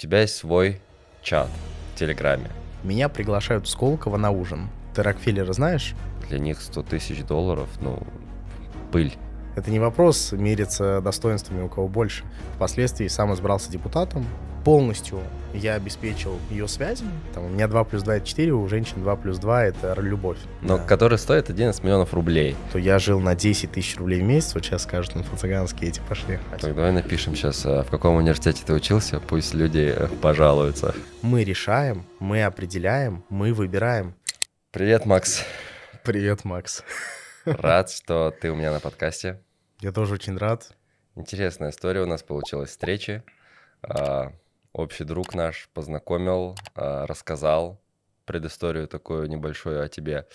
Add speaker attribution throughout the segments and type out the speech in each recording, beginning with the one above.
Speaker 1: тебя есть свой чат в Телеграме.
Speaker 2: Меня приглашают в Сколково на ужин. Ты Рокфеллера знаешь? Для них 100 тысяч долларов, ну, пыль. Это не вопрос мериться достоинствами у кого больше. Впоследствии сам избрался депутатом. Полностью я обеспечил ее связи. Там, у меня 2 плюс 2 это 4, у женщин 2 плюс 2 это любовь. Но да. который стоит 11 миллионов рублей. То я жил на 10 тысяч рублей в месяц, вот сейчас скажут, на ну, цыганские эти пошли.
Speaker 1: Так давай напишем сейчас, а, в каком университете ты учился, пусть люди э, пожалуются.
Speaker 2: Мы решаем, мы определяем, мы выбираем. Привет, Макс. Привет, Макс. Рад, что ты у меня на подкасте.
Speaker 1: Я тоже очень рад. Интересная история у нас получилась встречи. А, общий друг наш познакомил, а, рассказал предысторию такую небольшую о тебе.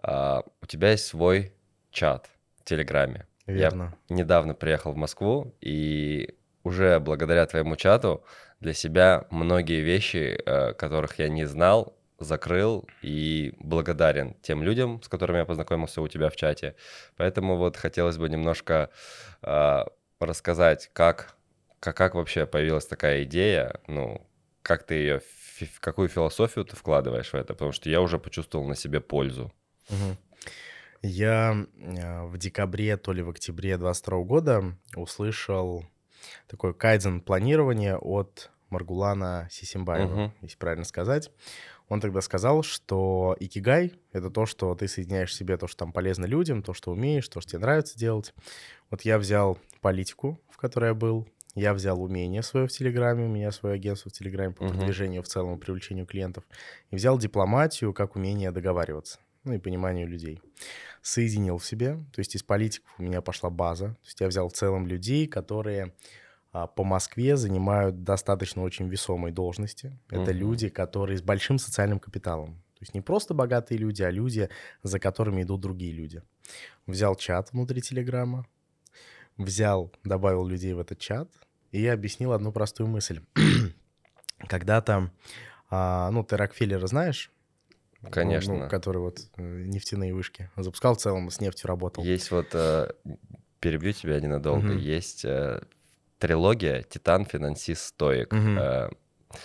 Speaker 1: А, у тебя есть свой чат в Телеграме. Верно. Я недавно приехал в Москву, и уже благодаря твоему чату для себя многие вещи, э, которых я не знал, закрыл и благодарен тем людям, с которыми я познакомился у тебя в чате. Поэтому вот хотелось бы немножко э, рассказать, как, как, как вообще появилась такая идея, ну, как ты ее, в какую философию ты вкладываешь в это, потому что я уже почувствовал на себе
Speaker 2: пользу. Угу. Я а, в декабре, то ли в октябре 22 года услышал такой кайдзен планирования от Маргулана Сисимбаева, угу. если правильно сказать. Он тогда сказал, что икигай — это то, что ты соединяешь в себе то, что там полезно людям, то, что умеешь, то, что тебе нравится делать. Вот я взял политику, в которой я был, я взял умение свое в Телеграме, у меня свое агентство в Телеграме по продвижению uh-huh. в целом, привлечению клиентов. И взял дипломатию как умение договариваться, ну и пониманию людей. Соединил в себе, то есть из политиков у меня пошла база. То есть я взял в целом людей, которые а, по Москве занимают достаточно очень весомые должности. Это угу. люди, которые с большим социальным капиталом. То есть не просто богатые люди, а люди, за которыми идут другие люди. Взял чат внутри Телеграма, взял, добавил людей в этот чат и объяснил одну простую мысль. Когда-то, а, ну, ты Рокфеллера знаешь? Ну, Конечно. Ну, который вот э, нефтяные вышки запускал в целом, с нефтью работал. Есть вот, э, перебью
Speaker 1: тебя ненадолго, угу. есть э, трилогия «Титан», «Финансист», «Стоик». Угу.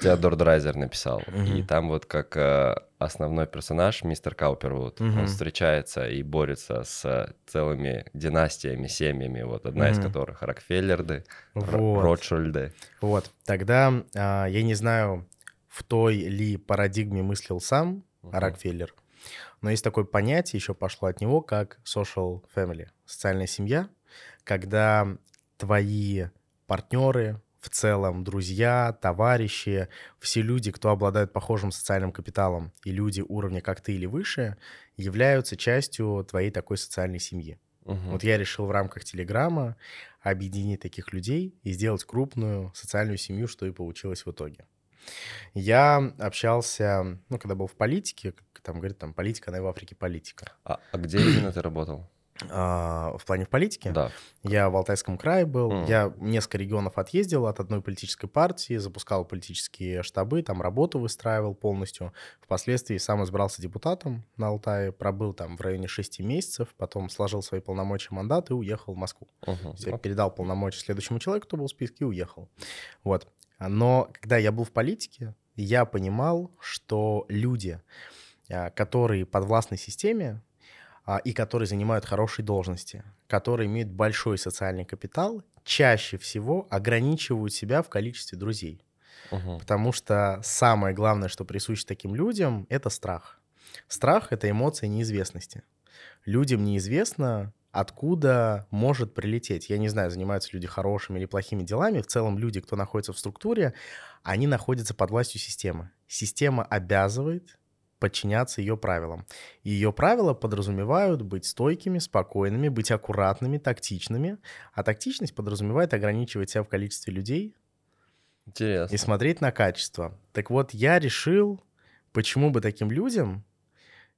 Speaker 1: Теодор Драйзер написал. mm И там вот как э, основной персонаж, мистер Каупервуд, mm он встречается и борется с целыми династиями, семьями, вот одна mm из которых Рокфеллерды, вот. Ротшильды.
Speaker 2: Вот, тогда э, я не знаю, в той ли парадигме мыслил сам mm Рокфеллер, но есть такое понятие, еще пошло от него, как social family, социальная семья, когда твои партнеры, в целом друзья, товарищи, все люди, кто обладает похожим социальным капиталом и люди уровня как ты или выше, являются частью твоей такой социальной семьи. Угу. Вот я решил в рамках Телеграма объединить таких людей и сделать крупную социальную семью, что и получилось в итоге. Я общался, ну, когда был в политике, там, говорит, там, политика, она и в Африке политика. А, а где именно ты работал? А, в плане в политике. Да. Я в Алтайском крае был, mm. я несколько регионов отъездил от одной политической партии, запускал политические штабы, там работу выстраивал полностью. Впоследствии сам избрался депутатом на Алтае, пробыл там в районе 6 месяцев, потом сложил свои полномочия мандат и уехал в Москву. Mm-hmm. Я передал полномочия следующему человеку, кто был в списке, и уехал. Вот. Но когда я был в политике, я понимал, что люди, а, которые подвластны системе, а, и которые занимают хорошие должности, которые имеют большой социальный капитал, чаще всего ограничивают себя в количестве друзей. Угу. Потому что самое главное, что присуще таким людям, это страх. Страх — это эмоция неизвестности. Людям неизвестно, откуда может прилететь. Я не знаю, занимаются люди хорошими или плохими делами. В целом люди, кто находится в структуре, они находятся под властью системы. Система обязывает подчиняться ее правилам. ее правила подразумевают быть стойкими, спокойными, быть аккуратными, тактичными. А тактичность подразумевает ограничивать себя в количестве людей. Интересно. И смотреть на качество. Так вот, я решил, почему бы таким людям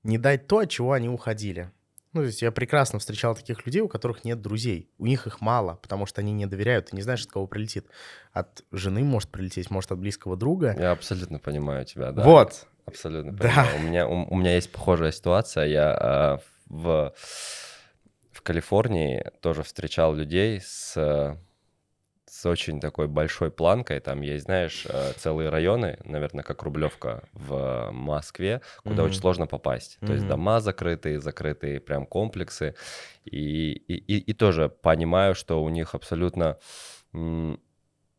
Speaker 2: не дать то, от чего они уходили. Ну, то есть я прекрасно встречал таких людей, у которых нет друзей. У них их мало, потому что они не доверяют. Ты не знаешь, от кого прилетит. От жены может прилететь, может, от близкого друга. Я абсолютно понимаю тебя, да. Вот. Абсолютно. Да. У
Speaker 1: меня, у, у меня есть похожая ситуация. Я э, в, в Калифорнии тоже встречал людей с, с очень такой большой планкой. Там есть, знаешь, э, целые районы, наверное, как Рублевка в Москве, куда mm-hmm. очень сложно попасть. Mm-hmm. То есть дома закрытые, закрытые прям комплексы. И, и, и, и тоже понимаю, что у них абсолютно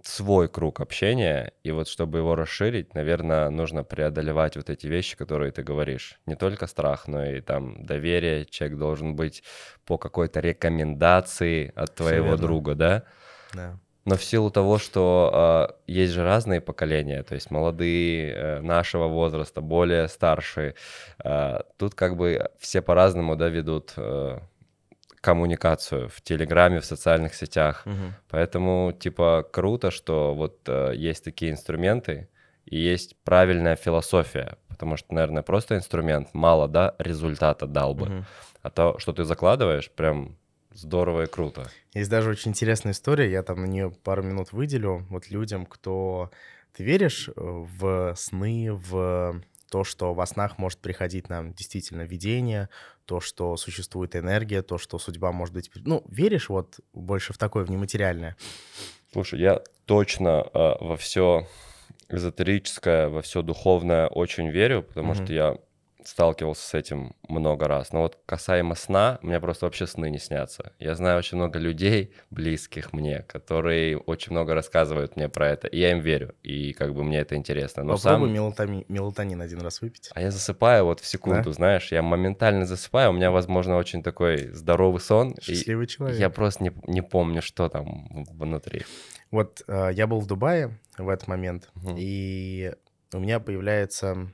Speaker 1: свой круг общения, и вот чтобы его расширить, наверное, нужно преодолевать вот эти вещи, которые ты говоришь. Не только страх, но и там доверие. Человек должен быть по какой-то рекомендации от твоего друга, да? Да. Но в силу того, что э, есть же разные поколения, то есть молодые э, нашего возраста, более старшие, э, тут как бы все по-разному да, ведут э, коммуникацию в Телеграме, в социальных сетях. Угу. Поэтому, типа, круто, что вот э, есть такие инструменты и есть правильная философия, потому что, наверное, просто инструмент мало, да, результата дал бы. Угу. А то, что ты закладываешь, прям
Speaker 2: здорово и круто. Есть даже очень интересная история, я там на нее пару минут выделю. Вот людям, кто... Ты веришь э, в сны, в то, что во снах может приходить нам действительно видение, то, что существует энергия, то, что судьба может быть... Ну, веришь вот больше в такое, в нематериальное?
Speaker 1: Слушай, я точно э, во все эзотерическое, во все духовное очень верю, потому mm-hmm. что я сталкивался с этим много раз. Но вот касаемо сна, у меня просто вообще сны не снятся. Я знаю очень много людей, близких мне, которые очень много рассказывают мне про это. И я им верю. И как бы мне это интересно. Но Попробуй сам...
Speaker 2: мелатонин, мелатонин один раз выпить.
Speaker 1: А я засыпаю вот в секунду, да? знаешь. Я моментально засыпаю. У меня, возможно, очень такой здоровый сон. Счастливый и человек. Я просто не, не помню, что там внутри.
Speaker 2: Вот э, я был в Дубае в этот момент, угу. и у меня появляется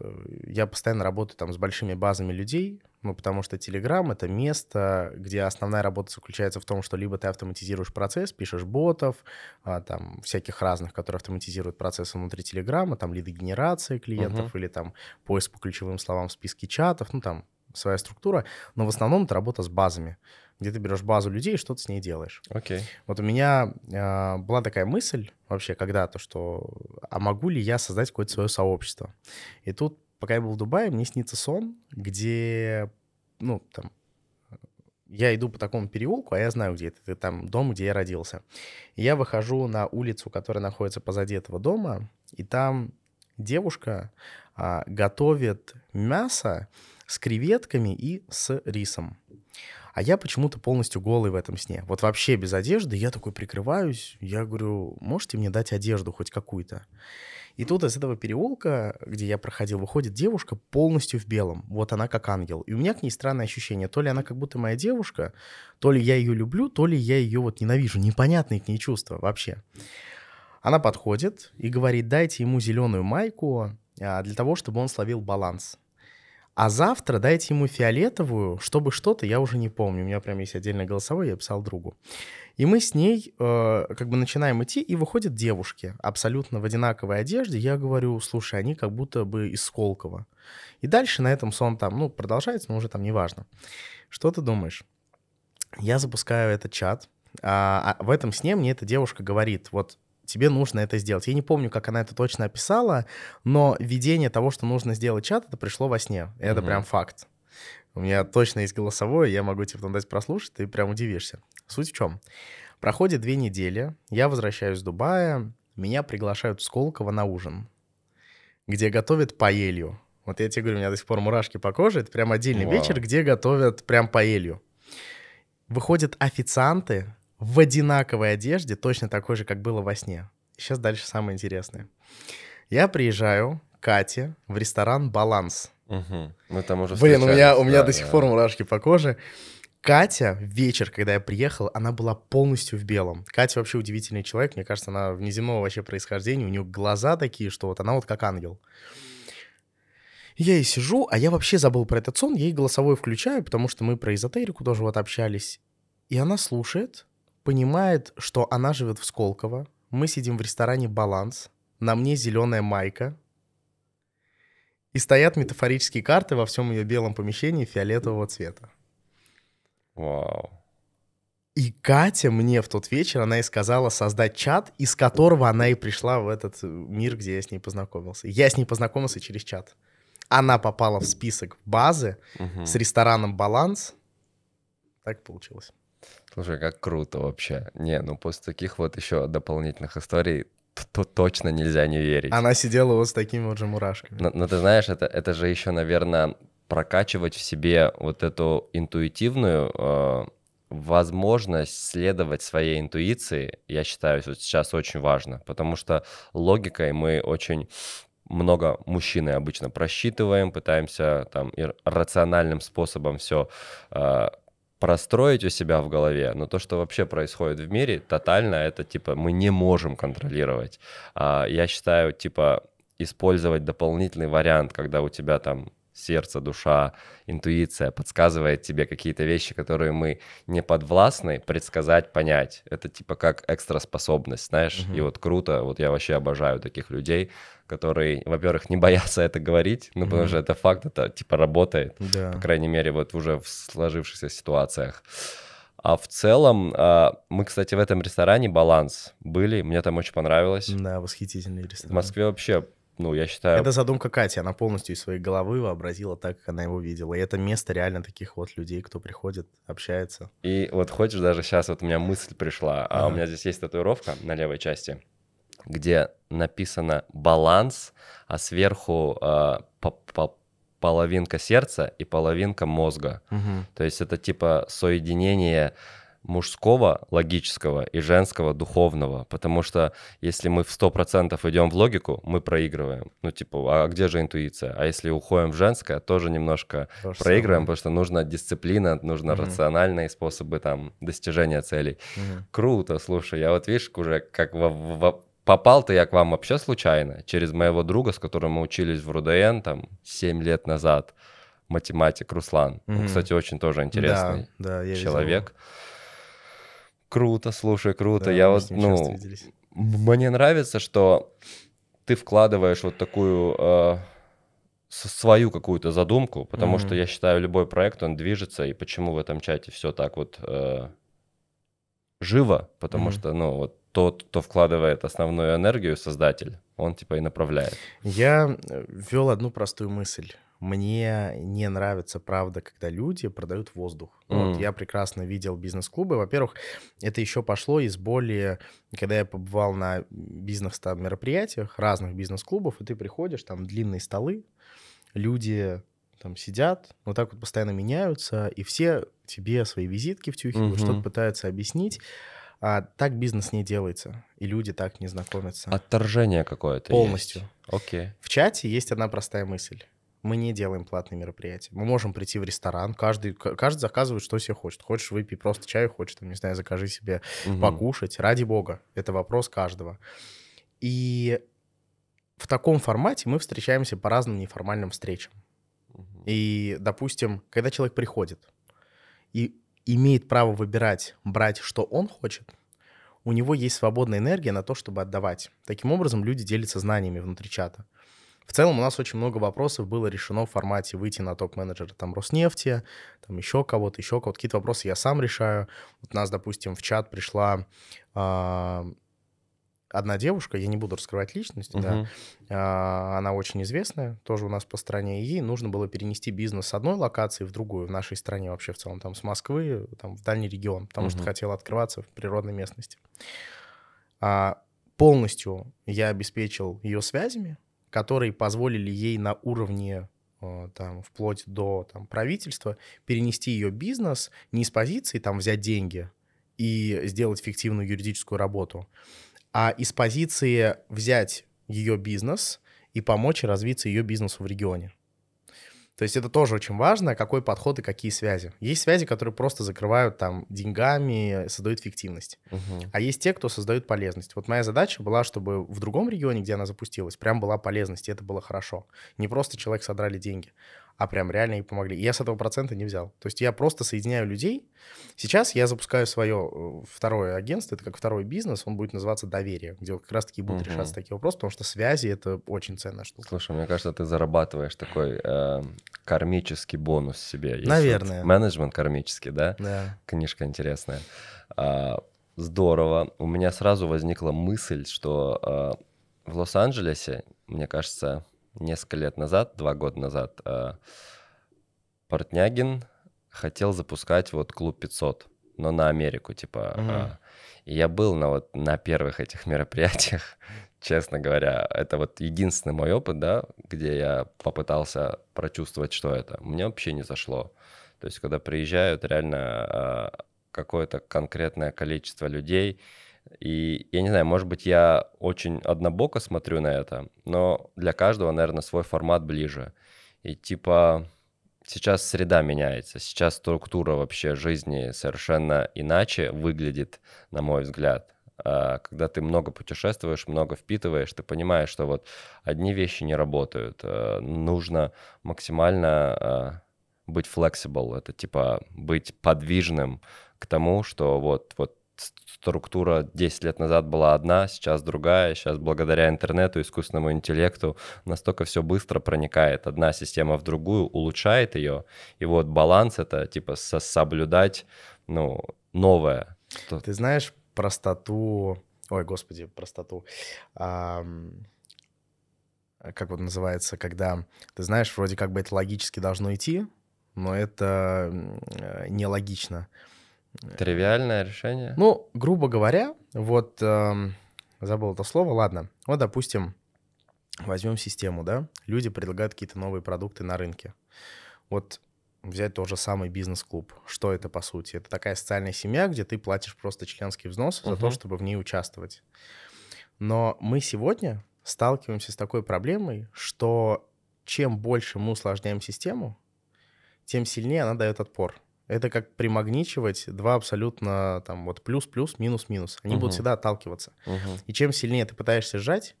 Speaker 2: Э, я постоянно работаю там с большими базами людей, ну, потому что Telegram — это место, где основная работа заключается в том, что либо ты автоматизируешь процесс, пишешь ботов, а, там, всяких разных, которые автоматизируют процессы внутри Телеграма, там, лидогенерации клиентов uh-huh. или там поиск по ключевым словам в списке чатов, ну, там, своя структура, но в основном это работа с базами где ты берешь базу людей и что-то с ней делаешь. Окей. Okay. Вот у меня э, была такая мысль вообще когда-то, что а могу ли я создать какое-то свое сообщество? И тут, пока я был в Дубае, мне снится сон, где, ну, там, я иду по такому переулку, а я знаю, где это, это там дом, где я родился. И я выхожу на улицу, которая находится позади этого дома, и там девушка а, готовит мясо с креветками и с рисом. А я почему-то полностью голый в этом сне. Вот вообще без одежды. Я такой прикрываюсь. Я говорю, можете мне дать одежду хоть какую-то? И тут из этого переулка, где я проходил, выходит девушка полностью в белом. Вот она как ангел. И у меня к ней странное ощущение. То ли она как будто моя девушка, то ли я ее люблю, то ли я ее вот ненавижу. Непонятные к ней чувства вообще. Она подходит и говорит, дайте ему зеленую майку а, для того, чтобы он словил баланс. А завтра дайте ему фиолетовую, чтобы что-то, я уже не помню. У меня прям есть отдельное голосовое, я писал другу. И мы с ней э, как бы начинаем идти, и выходят девушки абсолютно в одинаковой одежде. Я говорю, слушай, они как будто бы из Сколково. И дальше на этом сон там, ну, продолжается, но уже там неважно. Что ты думаешь? Я запускаю этот чат. А, а в этом сне мне эта девушка говорит, вот тебе нужно это сделать. Я не помню, как она это точно описала, но видение того, что нужно сделать чат, это пришло во сне. Это mm прям факт. У меня точно есть голосовое, я могу тебе потом дать прослушать, ты прям удивишься. Суть в чем? Проходит две недели, я возвращаюсь с Дубая, меня приглашают в Сколково на ужин, где готовят паэлью. Вот я тебе говорю, у меня до сих пор мурашки по коже. Это прям отдельный Вау. вечер, где готовят прям паэлью. Выходят официанты в одинаковой одежде, точно такой же, как было во сне. Сейчас дальше самое интересное. Я приезжаю к Кате в ресторан «Баланс». Угу. Мы там уже Блин, у меня, у меня да, до сих да. пор мурашки по коже. Катя вечер, когда я приехал, она была полностью в белом. Катя вообще удивительный человек, мне кажется, она внеземного вообще происхождения, у нее глаза такие, что вот она вот как ангел. Я и сижу, а я вообще забыл про этот сон, я ей голосовой включаю, потому что мы про эзотерику тоже вот общались. И она слушает, понимает, что она живет в Сколково, мы сидим в ресторане «Баланс», на мне зеленая майка, и стоят метафорические карты во всем ее белом помещении фиолетового цвета. Вау. И Катя мне в тот вечер, она и сказала создать чат, из которого она и пришла в этот э, мир, где я с ней познакомился. Я с ней познакомился через чат. Она попала в список базы угу. с рестораном «Баланс». Так получилось.
Speaker 1: Слушай, как круто вообще. Не, ну после таких вот еще дополнительных историй то точно нельзя не верить. Она
Speaker 2: сидела вот с такими вот же мурашками.
Speaker 1: Но, но ты знаешь, это, это же еще, наверное, прокачивать в себе вот эту интуитивную э, возможность следовать своей интуиции, я считаю, вот сейчас очень важно, потому что логикой мы очень много мужчины обычно просчитываем, пытаемся там рациональным способом все э, простроить у себя в голове, но то, что вообще происходит в мире, тотально это типа мы не можем контролировать. А, я считаю, типа использовать дополнительный вариант, когда у тебя там сердце, душа, интуиция подсказывает тебе какие-то вещи, которые мы не подвластны предсказать, понять. Это типа как экстраспособность, знаешь, mm-hmm. и вот круто, вот я вообще обожаю таких людей, которые, во-первых, не боятся это говорить, ну, mm-hmm. потому что это факт, это типа работает, да. по крайней мере, вот уже в сложившихся ситуациях. А в целом, а, мы, кстати, в этом ресторане «Баланс» были, мне там очень понравилось. Да, восхитительный ресторан. В Москве вообще ну, я считаю... Это
Speaker 2: задумка Кати, она полностью из своей головы вообразила так, как она его видела. И это место реально таких вот людей, кто приходит, общается.
Speaker 1: И вот хочешь даже сейчас, вот у меня мысль пришла, а, у меня здесь есть татуировка на левой части, где написано «баланс», а сверху э, половинка сердца и половинка мозга. То есть это типа соединение мужского логического и женского духовного, потому что если мы в 100% идем в логику, мы проигрываем. Ну, типа, «А, а где же интуиция? А если уходим в женское, тоже немножко То проигрываем, самое. потому что нужна дисциплина, нужно угу. рациональные способы там достижения целей. Угу. Круто, слушай, я вот видишь, уже как во, во, попал-то я к вам вообще случайно, через моего друга, с которым мы учились в РУДН там 7 лет назад, математик Руслан. Mm-hmm. Он, кстати, очень тоже интересный да, да, я человек. Видел. Круто, слушай, круто. Да, Я вот, ну, мне нравится, что ты вкладываешь вот такую э, свою какую-то задумку, потому mm-hmm. что я считаю, любой проект, он движется, и почему в этом чате все так вот э, живо, потому mm-hmm. что, ну, вот тот, кто вкладывает основную энергию, создатель, он типа и направляет.
Speaker 2: Я э, ввел одну простую мысль мне не нравится, правда, когда люди продают воздух. Mm. Вот, я прекрасно видел бизнес-клубы. Во-первых, это еще пошло из более... Когда я побывал на бизнес-мероприятиях разных бизнес-клубов, и ты приходишь, там длинные столы, люди там сидят, вот так вот постоянно меняются, и все тебе свои визитки втюхивают, mm-hmm. что-то пытаются объяснить. А так бизнес не делается, и люди так не знакомятся. Отторжение какое-то. Полностью. Есть. Окей. В чате есть одна простая мысль. Мы не делаем платные мероприятия. Мы можем прийти в ресторан, каждый, каждый заказывает, что себе хочет. Хочешь, выпей просто чай, хочешь, там, не знаю, закажи себе угу. покушать. Ради бога, это вопрос каждого. И в таком формате мы встречаемся по разным неформальным встречам. И, допустим, когда человек приходит и имеет право выбирать, брать, что он хочет, у него есть свободная энергия на то, чтобы отдавать. Таким образом, люди делятся знаниями внутри чата. В целом у нас очень много вопросов было решено в формате выйти на топ-менеджера там Роснефти, там еще кого-то, еще кого-то. Какие-то вопросы я сам решаю. Вот у нас, допустим, в чат пришла э, одна девушка, я не буду раскрывать личность, угу. да, э, она очень известная, тоже у нас по стране, и ей нужно было перенести бизнес с одной локации в другую, в нашей стране вообще в целом, там с Москвы, там в дальний регион, потому угу. что хотела открываться в природной местности. А, полностью я обеспечил ее связями, которые позволили ей на уровне э, там, вплоть до там, правительства, перенести ее бизнес не с позиции там, взять деньги и сделать фиктивную юридическую работу, а из позиции взять ее бизнес и помочь развиться ее бизнесу в регионе. То есть это тоже очень важно, какой подход и какие связи. Есть связи, которые просто закрывают там деньгами, создают фиктивность. Угу. А есть те, кто создают полезность. Вот моя задача была, чтобы в другом регионе, где она запустилась, прям была полезность, и это было хорошо. Не просто человек содрали деньги, а прям реально и помогли. И я с этого процента не взял. То есть я просто соединяю людей. Сейчас я запускаю свое э, второе агентство, это как второй бизнес, он будет называться «Доверие», где как раз-таки будут угу. решаться такие вопросы, потому что связи — это очень ценная штука.
Speaker 1: Слушай, мне кажется, ты зарабатываешь такой э, кармический бонус себе. Есть Наверное. Вот менеджмент кармический, да? Да. Книжка интересная. А, здорово. У меня сразу возникла мысль, что э, в Лос-Анджелесе, мне кажется, несколько лет назад, два года назад, э, Портнягин хотел запускать вот клуб 500, но на Америку, типа. Mm-hmm. И я был на вот на первых этих мероприятиях, честно говоря, это вот единственный мой опыт, да, где я попытался прочувствовать, что это. Мне вообще не зашло. То есть, когда приезжают реально э, какое-то конкретное количество людей, и я не знаю, может быть, я очень однобоко смотрю на это, но для каждого, наверное, свой формат ближе. И типа сейчас среда меняется, сейчас структура вообще жизни совершенно иначе выглядит, на мой взгляд. А когда ты много путешествуешь, много впитываешь, ты понимаешь, что вот одни вещи не работают. Э, нужно максимально а, быть flexible, это типа быть подвижным к тому, что вот, вот структура 10 лет назад была одна, сейчас другая, сейчас благодаря интернету, искусственному интеллекту настолько все быстро проникает, одна система в другую, улучшает ее, и вот баланс это типа соблюдать, ну,
Speaker 2: новое. Ты знаешь простоту, ой, господи, простоту, а, как вот называется, когда, ты знаешь, вроде как бы это логически должно идти, но это э, нелогично.
Speaker 1: Тривиальное решение?
Speaker 2: Ну, грубо говоря, вот э, забыл это слово, ладно. Вот, допустим, возьмем систему, да? Люди предлагают какие-то новые продукты на рынке. Вот взять тот же самый бизнес-клуб. Что это по сути? Это такая социальная семья, где ты платишь просто членский взнос угу. за то, чтобы в ней участвовать. Но мы сегодня сталкиваемся с такой проблемой, что чем больше мы усложняем систему, тем сильнее она дает отпор это как примагничивать два абсолютно там вот плюс-плюс, минус-минус. Они угу. будут всегда отталкиваться. Угу. И чем сильнее ты пытаешься сжать,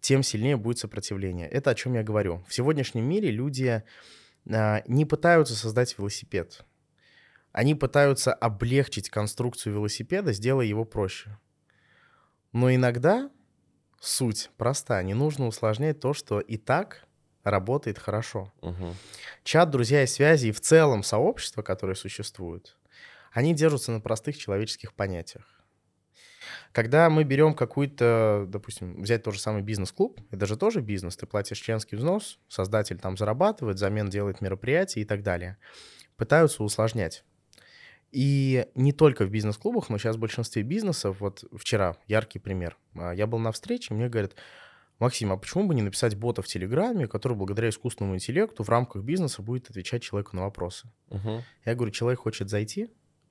Speaker 2: тем сильнее будет сопротивление. Это о чем я говорю. В сегодняшнем мире люди а, не пытаются создать велосипед. Они пытаются облегчить конструкцию велосипеда, сделая его проще. Но иногда суть проста. Не нужно усложнять то, что и так работает хорошо. Угу. Чат, друзья и связи и в целом сообщества, которые существуют, они держатся на простых человеческих понятиях. Когда мы берем какую-то, допустим, взять тот же самый бизнес-клуб, это же тоже бизнес, ты платишь членский взнос, создатель там зарабатывает, замен делает мероприятия и так далее, пытаются усложнять. И не только в бизнес-клубах, но сейчас в большинстве бизнесов, вот вчера яркий пример, а, я был на встрече, мне говорят, Максим, а почему бы не написать бота в Телеграме, который благодаря искусственному интеллекту в рамках бизнеса будет отвечать человеку на вопросы? Угу. Я говорю, человек хочет зайти,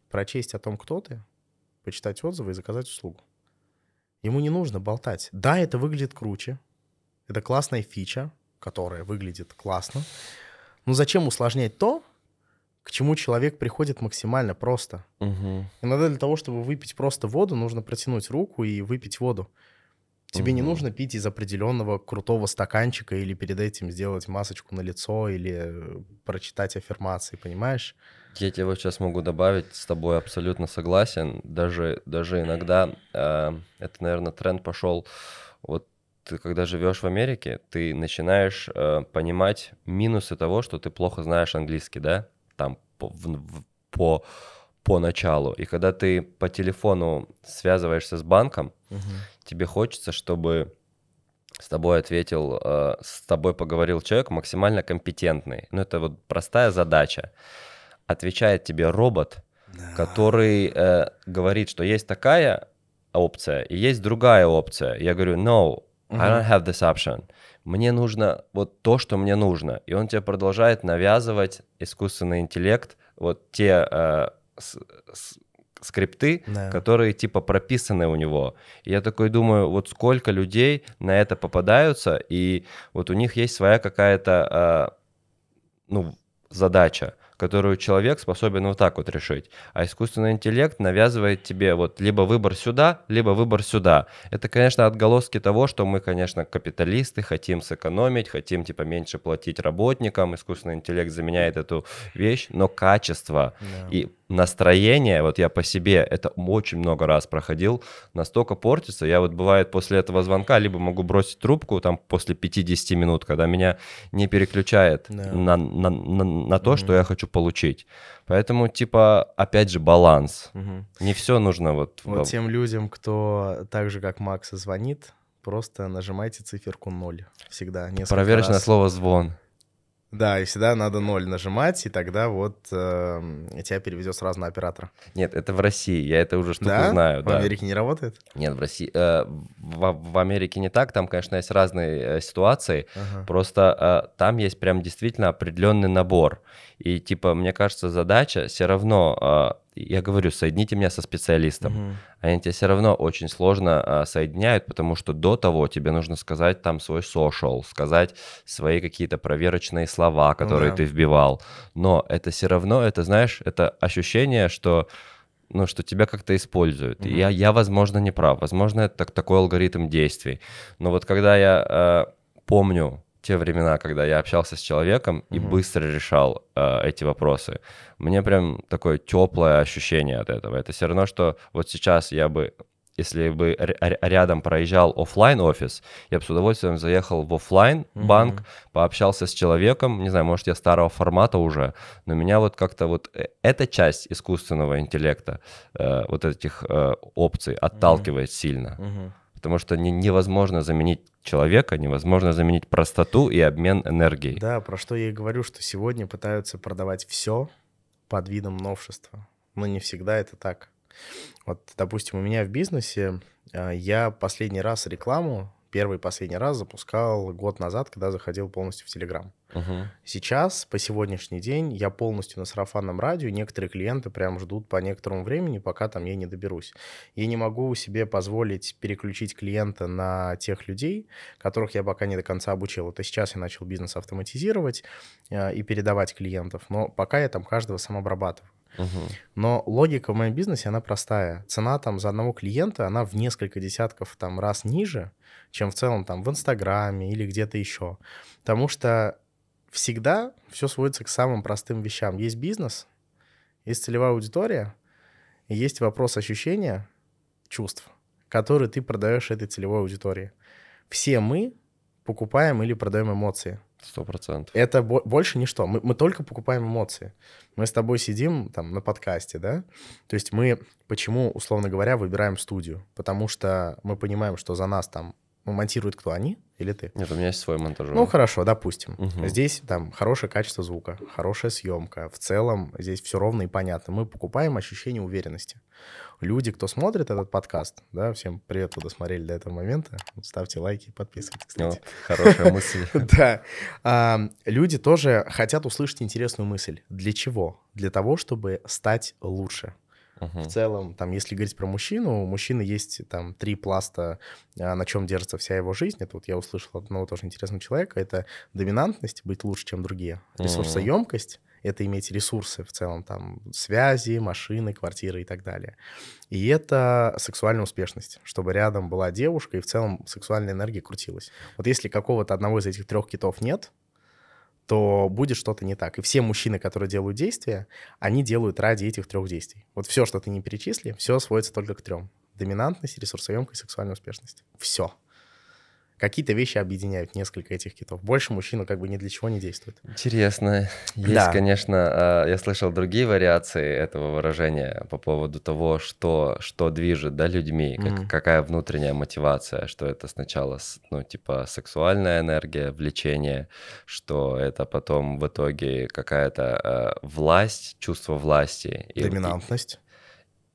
Speaker 2: прочесть о том, кто ты, почитать отзывы и заказать услугу. Ему не нужно болтать. Да, это выглядит круче. Это классная фича, которая выглядит классно. Но зачем усложнять то, к чему человек приходит максимально просто? Угу. Иногда для того, чтобы выпить просто воду, нужно протянуть руку и выпить воду. Тебе угу. не нужно пить из определенного крутого стаканчика или перед этим сделать масочку на лицо или прочитать аффирмации, понимаешь?
Speaker 1: Я тебе вот сейчас могу добавить, с тобой абсолютно согласен. Даже, даже иногда э, это, наверное, тренд пошел. Вот ты, когда живешь в Америке, ты начинаешь э, понимать минусы того, что ты плохо знаешь английский, да? Там по, в, в, по началу. И когда ты по телефону связываешься с банком, угу тебе хочется, чтобы с тобой ответил, э, с тобой поговорил человек максимально компетентный. Ну, это вот простая задача. Отвечает тебе робот, да. который э, говорит, что есть такая опция и есть другая опция. Я говорю, no, I don't have this option. Мне нужно вот то, что мне нужно. И он тебе продолжает навязывать искусственный интеллект, вот те э, с, с, скрипты, да. которые типа прописаны у него. И я такой думаю, вот сколько людей на это попадаются, и вот у них есть своя какая-то, э, ну, задача которую человек способен вот так вот решить. А искусственный интеллект навязывает тебе вот либо выбор сюда, либо выбор сюда. Это, конечно, отголоски того, что мы, конечно, капиталисты, хотим сэкономить, хотим типа меньше платить работникам, искусственный интеллект заменяет эту вещь, но качество yeah. и настроение, вот я по себе это очень много раз проходил, настолько портится. Я вот бывает после этого звонка либо могу бросить трубку там после 50 минут, когда меня не переключает yeah. на, на, на, на то, mm-hmm. что я хочу получить. Поэтому, типа, опять же, баланс. Угу. Не все нужно вот... Вот
Speaker 2: тем людям, кто так же, как Макс, звонит, просто нажимайте циферку 0 всегда. Проверочное слово «звон». Да, и всегда надо ноль нажимать, и тогда вот э, тебя переведет сразу на оператора.
Speaker 1: Нет, это в России, я это уже штуку да? знаю. В да. Америке не работает? Нет, в России. Э, в, в Америке не так, там, конечно, есть разные э, ситуации, ага. просто э, там есть прям действительно определенный набор. И типа, мне кажется, задача все равно... Э, я говорю, соедините меня со специалистом. Угу. Они тебя все равно очень сложно а, соединяют, потому что до того тебе нужно сказать там свой social, сказать свои какие-то проверочные слова, ну которые да. ты вбивал. Но это все равно, это знаешь, это ощущение, что ну, что тебя как-то используют. Mm-hmm. Я, я, возможно, не прав. Возможно, это так, такой алгоритм действий. Но вот когда я э, помню те времена, когда я общался с человеком и быстро решал э, эти вопросы, мне прям такое теплое ощущение от этого. Это все равно, что вот сейчас я бы, если бы рядом проезжал офлайн офис, я бы с удовольствием заехал в офлайн банк, угу. пообщался с человеком, не знаю, может я старого формата уже, но меня вот как-то вот э, эта часть искусственного интеллекта, э, вот этих э, опций отталкивает угу. сильно. Угу потому что не, невозможно заменить человека, невозможно заменить простоту и обмен энергией.
Speaker 2: Да, про что я и говорю, что сегодня пытаются продавать все под видом новшества, но не всегда это так. Вот, допустим, у меня в бизнесе а, я последний раз рекламу первый и последний раз запускал год назад, когда заходил полностью в Телеграм. Угу. Сейчас, по сегодняшний день, я полностью на сарафанном радио. Некоторые клиенты прям ждут по некоторому времени, пока там я не доберусь. Я не могу себе позволить переключить клиента на тех людей, которых я пока не до конца обучил. Это сейчас я начал бизнес автоматизировать э, и передавать клиентов, но пока я там каждого сам обрабатываю. Угу. Но логика в моем бизнесе, она простая. Цена там за одного клиента, она в несколько десятков там раз ниже, чем в целом там в Инстаграме или где-то еще. Потому что всегда все сводится к самым простым вещам. Есть бизнес, есть целевая аудитория, и есть вопрос ощущения чувств, которые ты продаешь этой целевой аудитории. Все мы покупаем или продаем эмоции – Сто процентов. Это бо- больше ничто. Мы, мы только покупаем эмоции. Мы с тобой сидим там на подкасте, да? То есть мы почему, условно говоря, выбираем студию? Потому что мы понимаем, что за нас там ну, монтирует кто, они или ты? Нет, у меня есть свой монтажер. Ну, хорошо, допустим. Угу. Здесь там хорошее качество звука, хорошая съемка. В целом здесь все ровно и понятно. Мы покупаем ощущение уверенности. Люди, кто смотрит этот подкаст, да, всем привет, кто досмотрели до этого момента, ставьте лайки и подписывайтесь, кстати. Ну, хорошая мысль. Да. А, люди тоже хотят услышать интересную мысль. Для чего? Для того, чтобы стать лучше. Uh-huh. В целом, там, если говорить про мужчину, у мужчины есть там три пласта, а, на чем держится вся его жизнь. Это вот я услышал от одного тоже интересного человека. Это доминантность, быть лучше, чем другие, ресурсоемкость, это иметь ресурсы в целом, там, связи, машины, квартиры и так далее. И это сексуальная успешность, чтобы рядом была девушка, и в целом сексуальная энергия крутилась. Вот если какого-то одного из этих трех китов нет, то будет что-то не так. И все мужчины, которые делают действия, они делают ради этих трех действий. Вот все, что ты не перечисли, все сводится только к трем. Доминантность, ресурсоемкость, сексуальная успешность. Все какие-то вещи объединяют несколько этих китов. Больше мужчина как бы ни для чего не действует.
Speaker 1: Интересно. Есть, да. конечно, а, я слышал другие вариации этого выражения по поводу того, что, что движет да, людьми, как, mm какая внутренняя мотивация, что это сначала, ну, типа, сексуальная энергия, влечение, что это потом в итоге какая-то а, власть, чувство власти. Доминантность.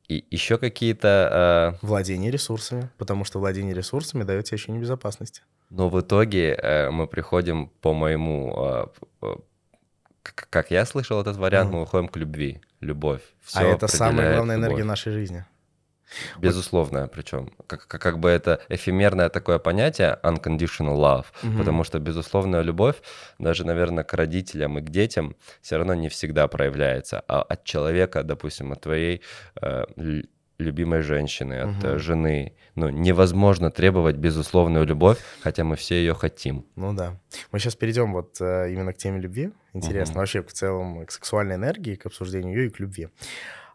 Speaker 1: И еще какие-то...
Speaker 2: Э... Владение ресурсами, потому что владение ресурсами дает тебе ощущение безопасности.
Speaker 1: Но в итоге э, мы приходим, по моему... Э, как я слышал этот вариант, mm мы выходим к любви. Любовь. Все а это самая главная энергия нашей жизни. Безусловно, причем как, как, как бы это эфемерное такое понятие unconditional love, угу. потому что безусловная любовь даже, наверное, к родителям и к детям все равно не всегда проявляется, а от человека, допустим, от твоей э, любимой женщины, от угу. жены. Ну, невозможно требовать безусловную любовь, хотя мы все ее хотим.
Speaker 2: Ну да. Мы сейчас перейдем вот э, именно к теме любви. Интересно, угу. вообще в целом к сексуальной энергии, к обсуждению ее и к любви.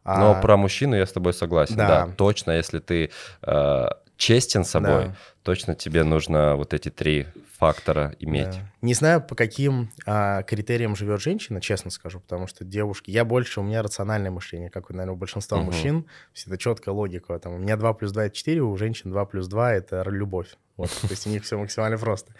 Speaker 2: А, Но про
Speaker 1: мужчину я с тобой согласен. Да, да точно, если ты э, честен собой, да. точно тебе нужно вот эти три фактора иметь. Да.
Speaker 2: Не знаю, по каким а, критериям живет женщина, честно скажу, потому что девушки, я больше, у меня рациональное мышление, как, наверное, у большинства угу. мужчин, Все это четкая логика. Там, у меня 2 плюс 2 это 4, у женщин 2 плюс 2 это любовь. Вот, то есть у них все максимально просто.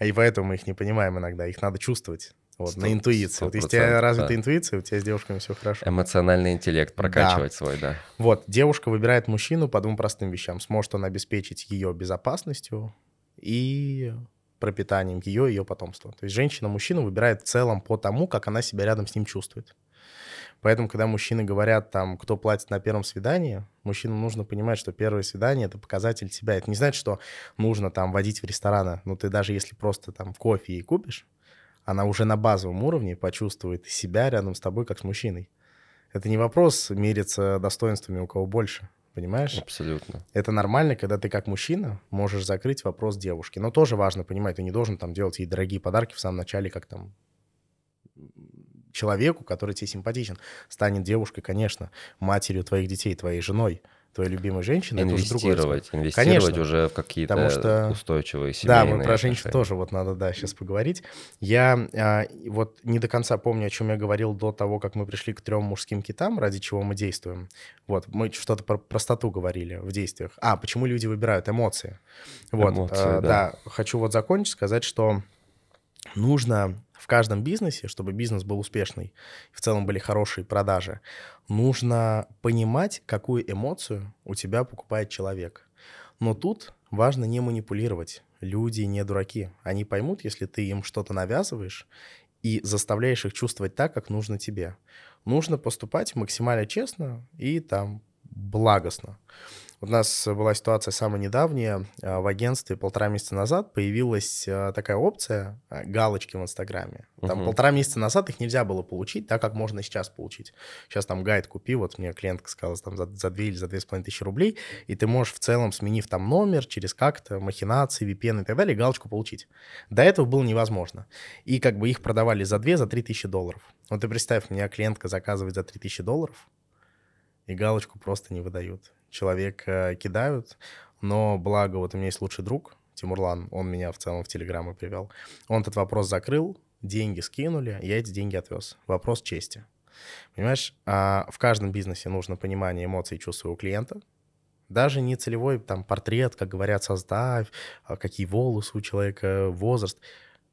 Speaker 2: И поэтому мы их не понимаем иногда, их надо чувствовать. Вот, 100, на интуиции. вот если у тебя развита да. интуиция, у тебя с девушками все хорошо.
Speaker 1: Эмоциональный интеллект прокачивать да. свой, да.
Speaker 2: Вот, девушка выбирает мужчину по двум простым вещам. Сможет он обеспечить ее безопасностью и пропитанием ее и ее потомства. То есть женщина мужчину выбирает в целом по тому, как она себя рядом с ним чувствует. Поэтому, когда мужчины говорят, там, кто платит на первом свидании, мужчинам нужно понимать, что первое свидание — это показатель себя. Это не значит, что нужно там водить в рестораны. Но ну, ты даже если просто там кофе и купишь, она уже на базовом уровне почувствует себя рядом с тобой, как с мужчиной. Это не вопрос мериться достоинствами у кого больше, понимаешь? Абсолютно. Это нормально, когда ты как мужчина можешь закрыть вопрос девушки. Но тоже важно понимать, ты не должен там делать ей дорогие подарки в самом начале, как там человеку, который тебе симпатичен, станет девушкой, конечно, матерью твоих детей, твоей женой – твоей любимой женщины, инвестировать, это уже инвестировать Конечно, уже в какие-то что... устойчивые семейные. Да, мы про женщин тоже вот надо, да, сейчас поговорить. Я а, вот не до конца помню, о чем я говорил до того, как мы пришли к трем мужским китам, ради чего мы действуем. Вот мы что-то про простоту говорили в действиях. А почему люди выбирают эмоции? Вот, эмоции, а, да. да. Хочу вот закончить сказать, что нужно в каждом бизнесе, чтобы бизнес был успешный, в целом были хорошие продажи, нужно понимать, какую эмоцию у тебя покупает человек. Но тут важно не манипулировать. Люди не дураки. Они поймут, если ты им что-то навязываешь и заставляешь их чувствовать так, как нужно тебе. Нужно поступать максимально честно и там благостно. У нас была ситуация самая недавняя. А, в агентстве полтора месяца назад появилась а, такая опция а, галочки в Инстаграме. Там угу. полтора месяца назад их нельзя было получить, так как можно сейчас получить. Сейчас там гайд купи, вот мне клиентка сказала там за, за 2 или за 2,5 тысячи рублей, и ты можешь в целом, сменив там номер, через как-то махинации, VPN и так далее, галочку получить. До этого было невозможно. И как бы их продавали за 2, за 3 тысячи долларов. Вот ты представь, меня клиентка заказывает за 3 тысячи долларов, и галочку просто не выдают человека э, кидают, но благо вот у меня есть лучший друг, Тимурлан, он меня в целом в Телеграмы привел. Он этот вопрос закрыл, деньги скинули, я эти деньги отвез. Вопрос чести. Понимаешь, а, в каждом бизнесе нужно понимание эмоций и чувств у клиента, даже не целевой там портрет, как говорят, создавь, а, какие волосы у человека, возраст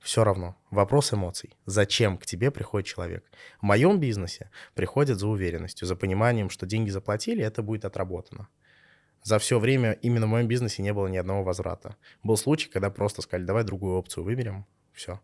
Speaker 2: все равно. Вопрос эмоций. Зачем к тебе приходит человек? В моем бизнесе приходят за уверенностью, за пониманием, что деньги заплатили, это будет отработано. За все время именно в моем бизнесе не было ни одного возврата. Был случай, когда просто сказали, давай другую опцию выберем, все.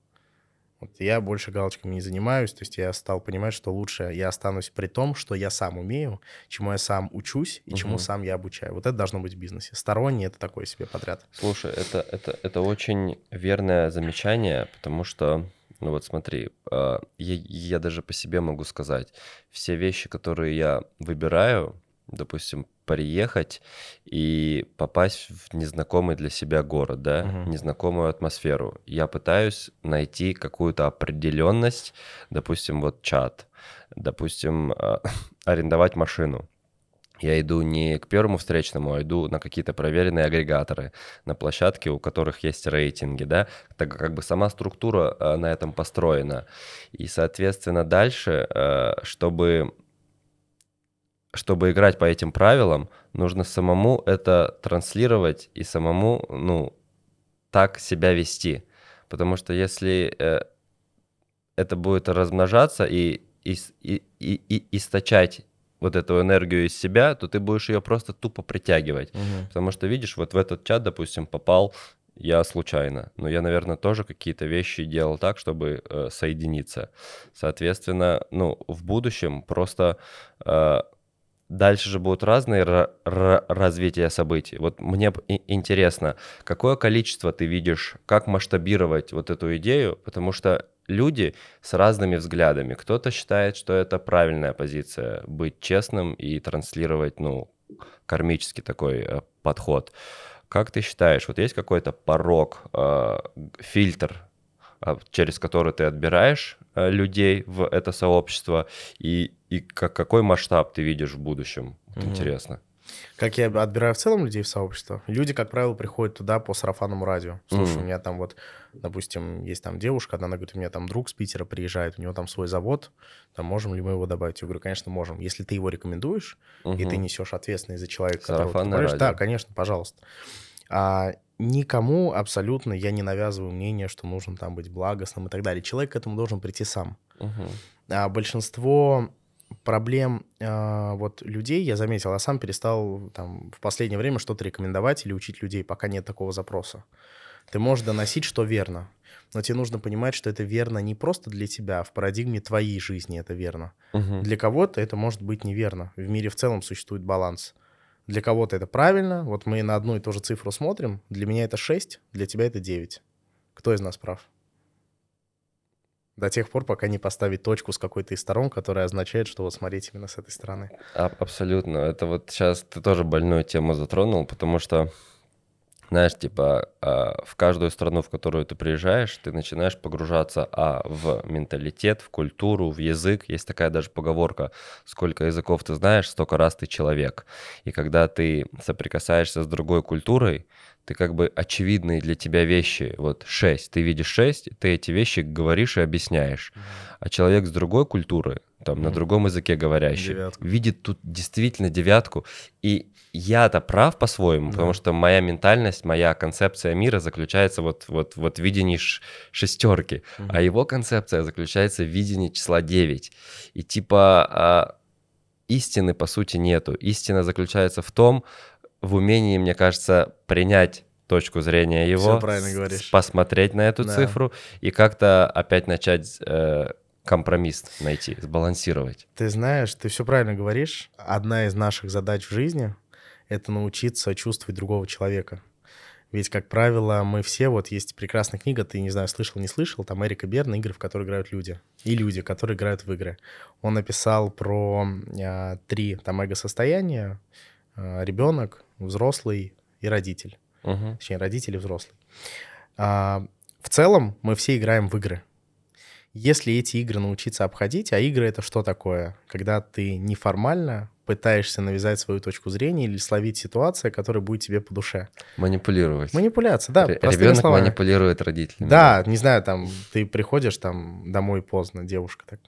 Speaker 2: Вот я больше галочками не занимаюсь, то есть я стал понимать, что лучше я останусь при том, что я сам умею, чему я сам учусь и угу. чему сам я обучаю. Вот это должно быть в бизнесе. Сторонние это такой себе подряд.
Speaker 1: Слушай, это, это, это очень верное замечание, потому что, ну вот смотри, а, я, я даже по себе могу сказать, все вещи, которые я выбираю, допустим, приехать и попасть в незнакомый для себя город, да, угу. незнакомую атмосферу. Я пытаюсь найти какую-то определенность, допустим, вот чат, допустим, а, арендовать машину. Я иду не к первому встречному, а иду на какие-то проверенные агрегаторы, на площадки, у которых есть рейтинги, да, так как бы сама структура а, на этом построена. И, соответственно, дальше, а, чтобы чтобы играть по этим правилам, нужно самому это транслировать и самому, ну, так себя вести. Потому что если э, это будет размножаться и, и, и, и источать вот эту энергию из себя, то ты будешь ее просто тупо притягивать. Угу. Потому что, видишь, вот в этот чат, допустим, попал я случайно. Но я, наверное, тоже какие-то вещи делал так, чтобы э, соединиться. Соответственно, ну, в будущем просто э, Дальше же будут разные развития событий. Вот мне интересно, какое количество ты видишь, как масштабировать вот эту идею, потому что люди с разными взглядами. Кто-то считает, что это правильная позиция быть честным и транслировать, ну, кармический такой э, подход. Как ты считаешь, вот есть какой-то порог, э, фильтр а, через который ты отбираешь а, людей в это сообщество, и, и как, какой масштаб ты видишь в будущем? Вот mm-hmm. Интересно.
Speaker 2: Как я отбираю в целом людей в сообщество? Люди, как правило, приходят туда по сарафанному радио. Слушай, mm-hmm. у меня там вот, допустим, есть там девушка, она говорит, у меня там друг с Питера приезжает, у него там свой завод, там можем ли мы его добавить? Я говорю, конечно, можем. Если ты его рекомендуешь, mm-hmm. и ты несешь ответственность за человека, Сарафанное которого ты говоришь, да, конечно, пожалуйста. А, никому абсолютно я не навязываю мнение, что нужно там быть благостным и так далее. Человек к этому должен прийти сам. Угу. А большинство проблем э, вот людей я заметил, я сам перестал там в последнее время что-то рекомендовать или учить людей, пока нет такого запроса. Ты можешь доносить, что верно, но тебе нужно понимать, что это верно не просто для тебя, а в парадигме твоей жизни это верно. Угу. Для кого-то это может быть неверно. В мире в целом существует баланс. Угу для кого-то это правильно. Вот мы на одну и ту же цифру смотрим. Для меня это 6, для тебя это 9. Кто из нас прав? До тех пор, пока не поставить точку с какой-то из сторон, которая означает, что вот смотреть именно с этой стороны.
Speaker 1: А, абсолютно. Это вот сейчас ты тоже больную тему затронул, потому что знаешь, типа а, в каждую страну, в которую ты приезжаешь, ты начинаешь погружаться а, в менталитет, в культуру, в язык. Есть такая даже поговорка, сколько языков ты знаешь, столько раз ты человек. И когда ты соприкасаешься с другой культурой, ты как бы очевидные для тебя вещи, вот шесть, ты видишь шесть, ты эти вещи говоришь и объясняешь. А человек с другой культуры, там, mm на другом языке говорящий, девятку. видит тут действительно девятку. И я-то прав по-своему, да. потому что моя ментальность, моя концепция мира заключается вот, вот, вот в видении шестерки, mm-hmm. а его концепция заключается в видении числа 9. И типа а, истины, по сути, нету. Истина заключается в том, в умении, мне кажется, принять точку зрения его, Все правильно говоришь. посмотреть на эту да. цифру и как-то опять начать... Э, компромисс найти, сбалансировать.
Speaker 2: Ты знаешь, ты все правильно говоришь. Одна из наших задач в жизни — это научиться чувствовать другого человека. Ведь, как правило, мы все, вот есть прекрасная книга, ты, не знаю, слышал, не слышал, там Эрика Берна «Игры, в которые играют люди». И люди, которые играют в игры. Он написал про э, три там эго-состояния. Э, а, ребенок, взрослый и родитель. Угу. Точнее, родитель и взрослый. Э, в целом мы все играем в игры. Если эти игры научиться обходить, а игры это что такое? Когда ты неформально пытаешься навязать свою точку зрения или словить ситуацию, которая будет тебе по душе. Манипулировать. Манипуляция, да. ребенок словами.
Speaker 1: манипулирует родителями. Да,
Speaker 2: не знаю, там ты приходишь там домой поздно, девушка так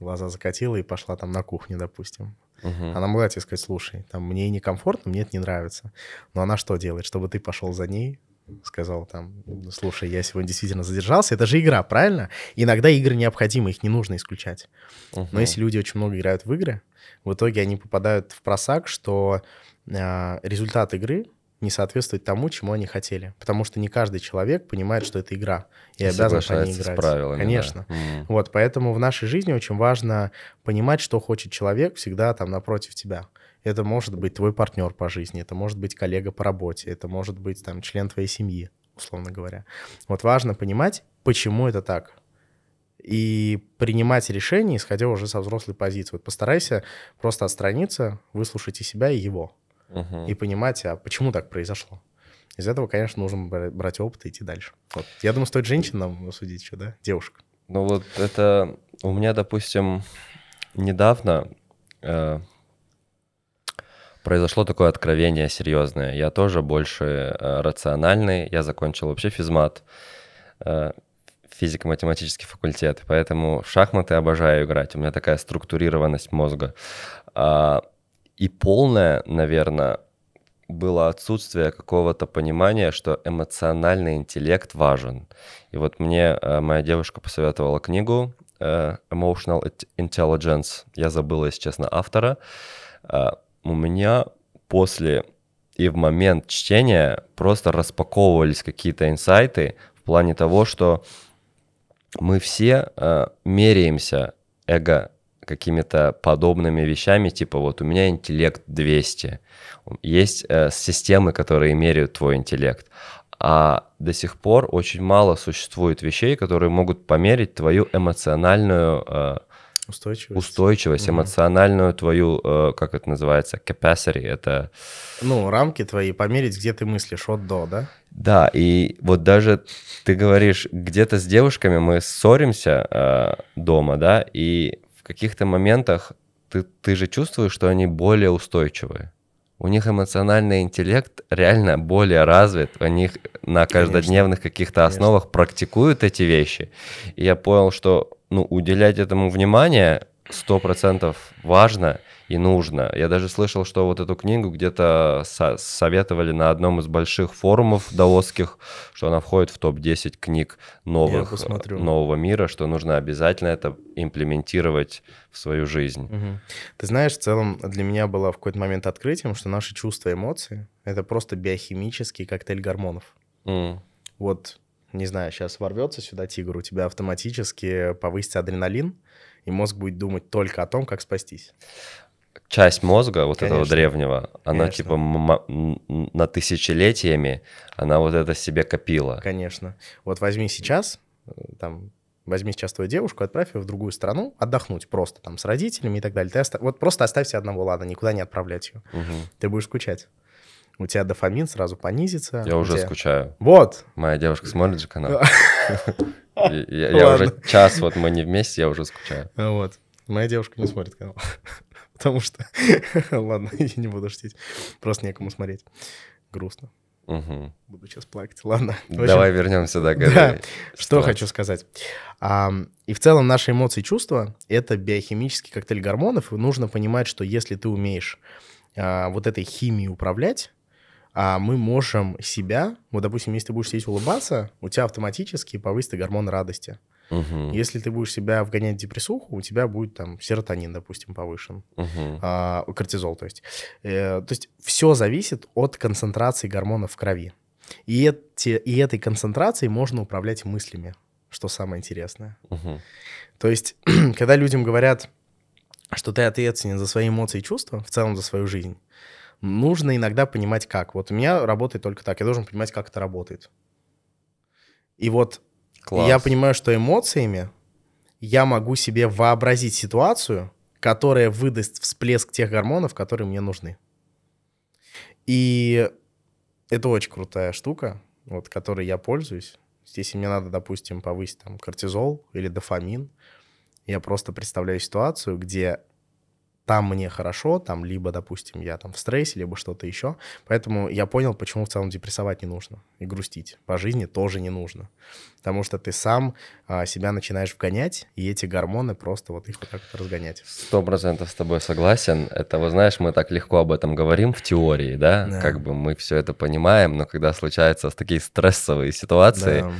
Speaker 2: глаза закатила и пошла там на кухню, допустим. Угу. Она могла тебе сказать, слушай, там мне некомфортно, мне это не нравится. Но она что делает? Чтобы ты пошел за ней, сказал там, слушай, я сегодня действительно задержался. Это же игра, правильно? Иногда игры необходимы, их не нужно исключать. Угу. Но если люди очень много играют в игры, в итоге они попадают в просак, что э, результат игры не соответствует тому, чему они хотели. Потому что не каждый человек понимает, что это игра. И, и обязан по ней играть. С правилами, Конечно. Да. Вот, поэтому в нашей жизни очень важно понимать, что хочет человек всегда там напротив тебя. Это может быть твой партнер по жизни, это может быть коллега по работе, это может быть там член твоей семьи, условно говоря. Вот важно понимать, почему это так. И принимать решения, исходя уже со взрослой позиции. Вот постарайся просто отстраниться, выслушайте себя и его. Угу. И понимать, а почему так произошло. Из этого, конечно, нужно брать опыт и идти дальше. Вот. Я думаю, стоит женщинам судить еще, да?
Speaker 1: Девушка. Ну вот это у меня, допустим, недавно э, произошло такое откровение серьезное. Я тоже больше э, рациональный. Я закончил вообще физмат, э, физико-математический факультет. Поэтому в шахматы обожаю играть. У меня такая структурированность мозга. А, и полное, наверное, было отсутствие какого-то понимания, что эмоциональный интеллект важен. И вот мне э, моя девушка посоветовала книгу Emotional Intelligence. Я забыл, если честно, автора. А, у меня после и в момент чтения просто распаковывались какие-то инсайты в плане того, что мы все э, меряемся эго какими-то подобными вещами, типа вот у меня интеллект 200, есть э, системы, которые меряют твой интеллект, а до сих пор очень мало существует вещей, которые могут померить твою эмоциональную э,
Speaker 2: Устойчивость.
Speaker 1: Устойчивость, угу. эмоциональную твою, э, как это называется, capacity, это...
Speaker 2: Ну, рамки твои, померить, где ты мыслишь, от до, да?
Speaker 1: Да, и вот даже ты говоришь, где-то с девушками мы ссоримся э, дома, да, и в каких-то моментах ты, ты же чувствуешь, что они более устойчивые. У них эмоциональный интеллект реально более развит. У них на каждодневных каких-то основах практикуют эти вещи. И я понял, что ну, уделять этому внимание сто процентов важно и нужно. Я даже слышал, что вот эту книгу где-то со- советовали на одном из больших форумов даосских, что она входит в топ-10 книг новых, нового мира, что нужно обязательно это имплементировать в свою жизнь.
Speaker 2: Угу. Ты знаешь, в целом для меня было в какой-то момент открытием, что наши чувства и эмоции — это просто биохимический коктейль гормонов. Mm. Вот не знаю, сейчас ворвется сюда тигр, у тебя автоматически повысится адреналин, и мозг будет думать только о том, как спастись.
Speaker 1: Часть мозга, вот Конечно. этого древнего, она Конечно. типа на тысячелетиями, она вот это себе копила.
Speaker 2: Конечно. Вот возьми сейчас, э, там, возьми сейчас твою девушку, отправь ее в другую страну, отдохнуть просто там с родителями и так далее. Ты оста... Вот просто оставь себя одного, ладно, никуда не отправлять ее. Угу. Ты будешь скучать у тебя дофамин сразу понизится. Я уже тебя... скучаю. Вот.
Speaker 1: Моя девушка смотрит же канал. Я уже час, вот мы не вместе, я уже скучаю.
Speaker 2: А, вот. Моя девушка не смотрит канал. Потому что... Ладно, я не буду шутить. Просто некому смотреть. Грустно. Буду сейчас плакать. Ладно. Давай вернемся до горы. Да. Что хочу сказать. и в целом наши эмоции и чувства — это биохимический коктейль гормонов. И нужно понимать, что если ты умеешь а, вот этой химией управлять, а мы можем себя, вот, допустим, если ты будешь сидеть улыбаться, у тебя автоматически повысится гормон радости. Угу. Если ты будешь себя вгонять в депрессуху, у тебя будет там серотонин, допустим, повышен, угу. а, кортизол, то есть. Э, то есть все зависит от концентрации гормонов в крови. И, эти, и этой концентрацией можно управлять мыслями, что самое интересное. Угу. То есть, когда людям говорят, что ты ответственен за свои эмоции и чувства, в целом за свою жизнь, нужно иногда понимать, как. Вот у меня работает только так. Я должен понимать, как это работает. И вот Класс. я понимаю, что эмоциями я могу себе вообразить ситуацию, которая выдаст всплеск тех гормонов, которые мне нужны. И это очень крутая штука, вот, которой я пользуюсь. Здесь мне надо, допустим, повысить там, кортизол или дофамин, я просто представляю ситуацию, где там мне хорошо, там либо, допустим, я там в стрессе, либо что-то еще. Поэтому я понял, почему в целом депрессовать не нужно и грустить по жизни тоже не нужно. Потому что ты сам а, себя начинаешь вгонять, и эти гормоны просто вот их вот так вот разгонять.
Speaker 1: Сто процентов с тобой согласен. Это, вы знаешь, мы так легко об этом говорим в теории, да? да. Как бы мы все это понимаем, но когда случаются такие стрессовые ситуации да.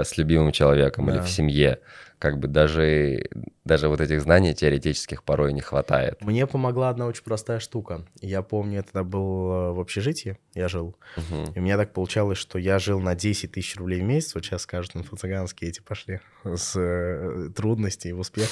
Speaker 1: Э, с любимым человеком да. или в семье, как бы даже, даже вот этих знаний теоретических порой не хватает.
Speaker 2: Мне помогла одна очень простая штука. Я помню, это тогда был э, в общежитии, я жил. Угу. И у меня так получалось, что я жил на 10 тысяч рублей в месяц. Вот сейчас скажут, на цыганские эти пошли с э, трудностей в успех.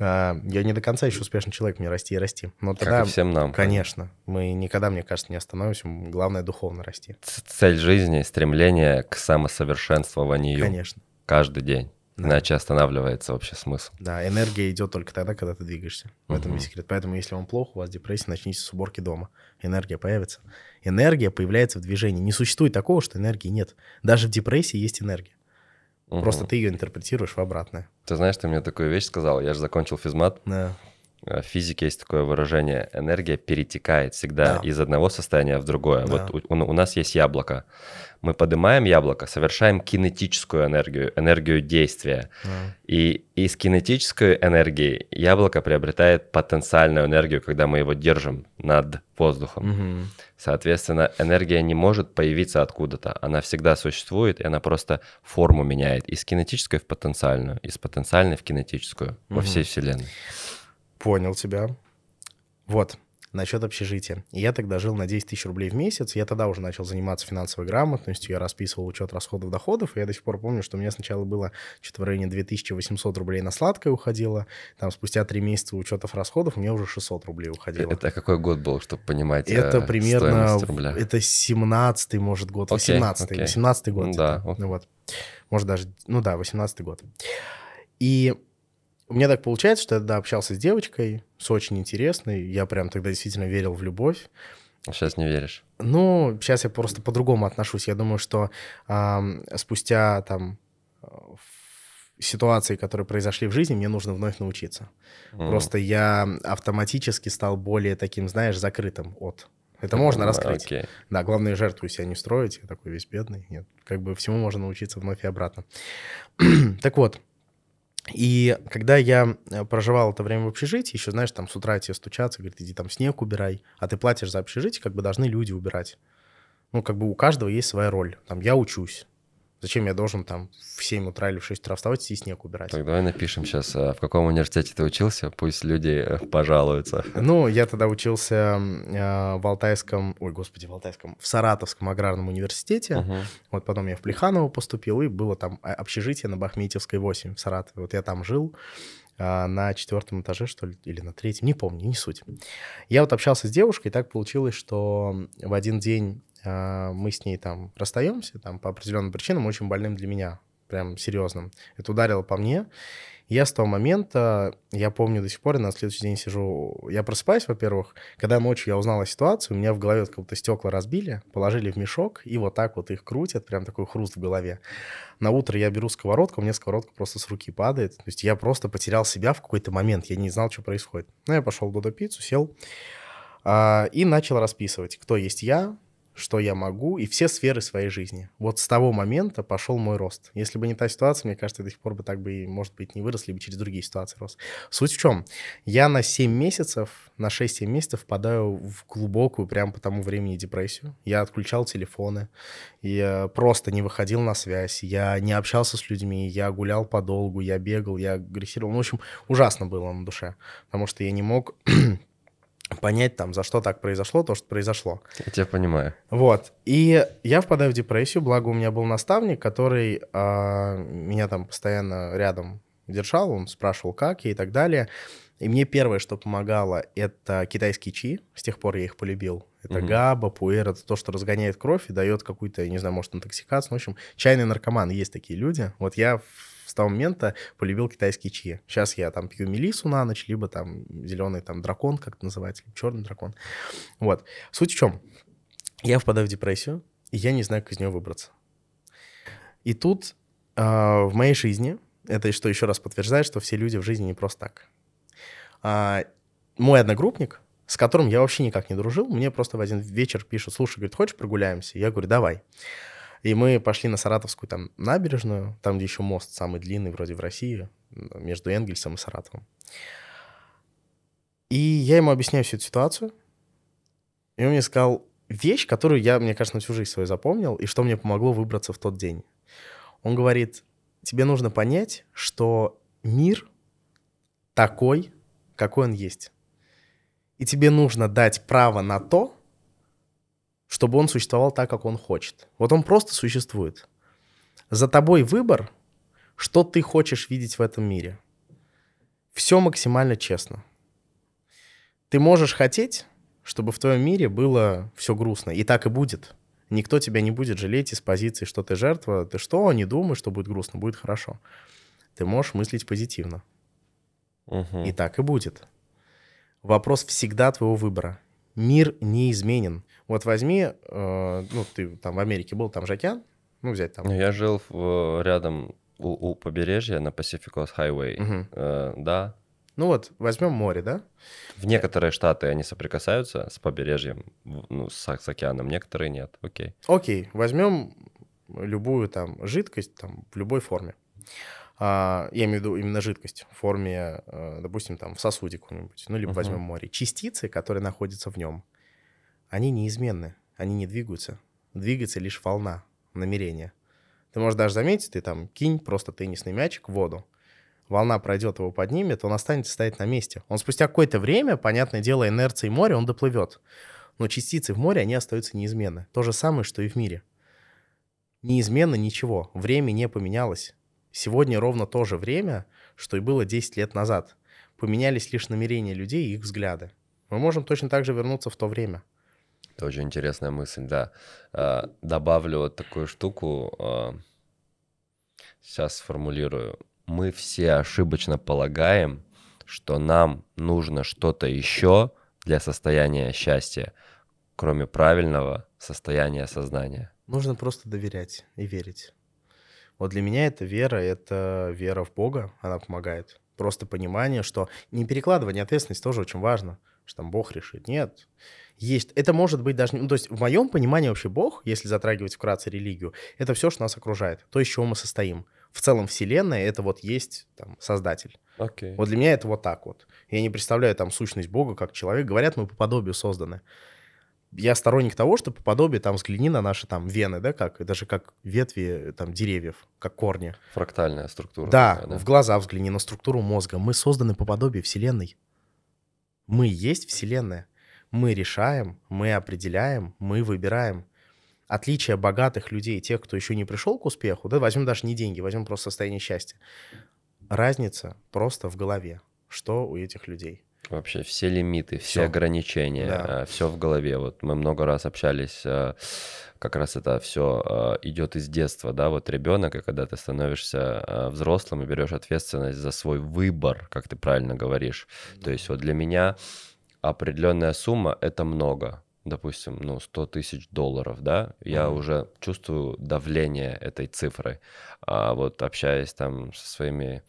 Speaker 2: А, я не до конца еще успешный человек, мне расти и расти. Но тогда, как и всем нам. Конечно. Мы никогда, мне кажется, не остановимся. Главное, духовно расти.
Speaker 1: Цель жизни, стремление к самосовершенствованию. Конечно. Каждый день. Да. Иначе останавливается вообще смысл.
Speaker 2: Да, энергия идет только тогда, когда ты двигаешься. В этом весь секрет. Поэтому, если вам плохо, у вас депрессия, начните с уборки дома. Энергия появится. Энергия появляется в движении. Не существует такого, что энергии нет. Даже в депрессии есть энергия. Угу. Просто ты ее интерпретируешь в обратное.
Speaker 1: Ты знаешь, ты мне такую вещь сказал. Я же закончил физмат. Да. Э, в физике есть такое выражение, энергия перетекает всегда да. из одного состояния в другое. Да. Вот у, у, нас есть яблоко. Мы поднимаем яблоко, совершаем кинетическую энергию, энергию действия. Да. И из кинетической энергии яблоко приобретает потенциальную энергию, когда мы его держим над воздухом. Угу. Соответственно, энергия не может появиться откуда-то. Она всегда существует, и она просто форму меняет из кинетической в потенциальную, из потенциальной в кинетическую угу. во всей Вселенной.
Speaker 2: Понял тебя. Вот, насчет общежития. Я тогда жил на 10 тысяч рублей в месяц. Я тогда уже начал заниматься финансовой грамотностью. Я расписывал учет расходов доходов. И я до сих пор помню, что у меня сначала было что-то в районе 2800 рублей на сладкое уходило. Там спустя 3 месяца учетов расходов у меня уже 600 рублей уходило.
Speaker 1: Это какой год был, чтобы понимать Это э, примерно... Рубля?
Speaker 2: Это 17-й, может, год. 18-й. Okay, 18-й год. Ну, да. Ну вот. Может, даже... Ну да, 18-й год. И мне так получается, что я тогда общался с девочкой, с очень интересной. Я прям тогда действительно верил в любовь. Сейчас не веришь. Ну, сейчас я просто по-другому отношусь. Я думаю, что э, спустя там э, ситуации, которые произошли в жизни, мне нужно вновь научиться. Mm. Просто я автоматически стал более таким, знаешь, закрытым от. Это mm. можно раскрыть. Okay. Да, главное, жертву себя не строить. Я такой весь бедный. Нет, как бы всему можно научиться вновь и обратно. так вот, и когда я э, проживал это время в общежитии, еще, знаешь, там с утра тебе стучатся, говорят, иди там снег убирай, а ты платишь за общежитие, как бы должны люди убирать. Ну, как бы у каждого есть своя роль. Там я учусь, Зачем я должен там в 7 утра или в 6 утра вставать и снег убирать? Так,
Speaker 1: давай напишем сейчас, а, в каком университете ты учился, пусть люди э, пожалуются.
Speaker 2: Ну, я тогда учился э, в Алтайском, ой, господи, в Алтайском, в Саратовском аграрном университете. Угу. Вот потом я в Плеханово поступил, и было там а, общежитие на Бахметьевской 8 в Саратове. Вот я там жил а, на четвертом этаже, что ли, или на третьем, не помню, не суть. Я вот общался с девушкой, и так получилось, что в один день а, мы с ней там расстаемся, там по определенным причинам, очень больным для меня, прям серьезным. Это ударило по мне. Я с того момента, я помню до сих пор, на следующий день сижу, я просыпаюсь, во-первых, когда ночью я узнала ситуацию, у меня в голове как будто стекла разбили, положили в мешок, и вот так вот их крутят, прям такой хруст в голове. На утро я беру сковородку, у меня сковородка просто с руки падает, то есть я просто потерял себя в какой-то момент, я не знал, что происходит. Ну, я пошел в Додо Пиццу, сел, а, и начал расписывать, кто есть я, что я могу, и все сферы своей жизни. Вот с того момента пошел мой рост. Если бы не та ситуация, мне кажется, до сих пор бы так бы, и, может быть, не выросли бы через другие ситуации рос. Суть в чем? Я на 7 месяцев, на 6-7 месяцев впадаю в глубокую, прям по тому времени, депрессию. Я отключал телефоны, я просто не выходил на связь, я не общался с людьми, я гулял подолгу, я бегал, я агрессировал. Ну, в общем, ужасно было на душе, потому что я не мог понять там, за что так произошло, то, что произошло.
Speaker 1: Я тебя понимаю.
Speaker 2: Вот. И я впадаю в депрессию, благо у меня был наставник, который э, меня там постоянно рядом держал, он спрашивал, как я и так далее. И мне первое, что помогало, это китайские чи. С тех пор я их полюбил. Это угу. габа, пуэр, это то, что разгоняет кровь и дает какую-то, не знаю, может, интоксикацию. Ну, в общем, чайный наркоман, есть такие люди. Вот я с того момента полюбил китайский чаи. Сейчас я там пью мелису на ночь, либо там зеленый там дракон, как это называется, либо черный дракон. Вот. Суть в чем? Я впадаю в депрессию, и я не знаю, как из нее выбраться. И тут э, в моей жизни, это что еще раз подтверждает, что все люди в жизни не просто так. Э, мой одногруппник, с которым я вообще никак не дружил, мне просто в один вечер пишут, слушай, говорит, хочешь прогуляемся? Я говорю, давай. И мы пошли на Саратовскую там набережную, там, где еще мост самый длинный вроде в России, между Энгельсом и Саратовым. И я ему объясняю всю эту ситуацию, и он мне сказал вещь, которую я, мне кажется, на всю жизнь свою запомнил, и что мне помогло выбраться в тот день. Он говорит, тебе нужно понять, что мир такой, какой он есть. И тебе нужно дать право на то, чтобы он существовал так, как он хочет. Вот он просто существует. За тобой выбор, что ты хочешь видеть в этом мире. Все максимально честно. Ты можешь хотеть, чтобы в твоем мире было все грустно. И так и будет. Никто тебя не будет жалеть из позиции, что ты жертва. Ты что, не думай, что будет грустно, будет хорошо. Ты можешь мыслить позитивно. Угу. И так и будет. Вопрос всегда твоего выбора. Мир неизменен. Вот возьми, э, ну, ты там в Америке был, там же океан, ну, взять там. Ну,
Speaker 1: я жил в, э, рядом у, у побережья на Pacific Coast Highway, угу. э, да.
Speaker 2: Ну вот, возьмем море, да?
Speaker 1: В некоторые штаты они соприкасаются с побережьем, ну, с, с океаном, некоторые нет, окей.
Speaker 2: Окей, возьмем любую там жидкость там, в любой форме. А, я имею в виду именно жидкость в форме, э, допустим, там в сосуде каком-нибудь, ну, либо угу. возьмем море. Частицы, которые находятся в нем – они неизменны, они не двигаются. Двигается лишь волна намерения. Ты можешь даже заметить, ты там кинь просто теннисный мячик в воду, волна пройдет его поднимет, он останется стоять на месте. Он спустя какое-то время, понятное дело, инерции моря, он доплывет. Но частицы в море, они остаются неизменны. То же самое, что и в мире. Неизменно ничего. Время не поменялось. Сегодня ровно то же время, что и было 10 лет назад. Поменялись лишь намерения людей и их взгляды. Мы можем точно так же вернуться в то время – это очень
Speaker 1: интересная мысль, да. Э, добавлю вот такую штуку, э, сейчас сформулирую. Мы все ошибочно полагаем, что нам нужно что-то еще для состояния счастья, кроме правильного состояния сознания.
Speaker 2: Нужно просто доверять и верить. Вот для меня это вера, это вера в Бога, она помогает. Просто понимание, что не перекладывание ответственности тоже очень важно, что там Бог решит. Нет. Есть. Это может быть даже... Ну, то есть в моем понимании вообще Бог, если затрагивать вкратце религию, это все, что нас окружает, то, из чего мы состоим. В целом Вселенная — это вот есть там, Создатель. Okay. Вот для меня это вот так вот. Я не представляю там сущность Бога как человек. Говорят, мы по подобию созданы. Я сторонник того, что по подобию, там, взгляни на наши там вены, да, как, даже как ветви там деревьев, как корни. Фрактальная структура. Да, такая, да, в глаза взгляни на структуру мозга. Мы созданы по подобию Вселенной. Мы есть Вселенная. Мы решаем, мы определяем, мы выбираем. Отличие богатых людей, тех, кто еще не пришел к успеху, да, возьмем даже не деньги, возьмем просто состояние счастья. Разница просто в голове, что у этих людей.
Speaker 1: Вообще все лимиты, все, все ограничения, да. Э, все в голове. Вот мы много раз общались, э, как раз это все э, идет из детства, да, вот ребенок, и когда ты становишься взрослым и берешь ответственность за свой выбор, как ты правильно говоришь. Да. То есть вот для меня определенная сумма — это много, допустим, ну, 100 тысяч долларов, да, я mm-hmm. уже чувствую давление этой цифры. А вот общаясь там со своими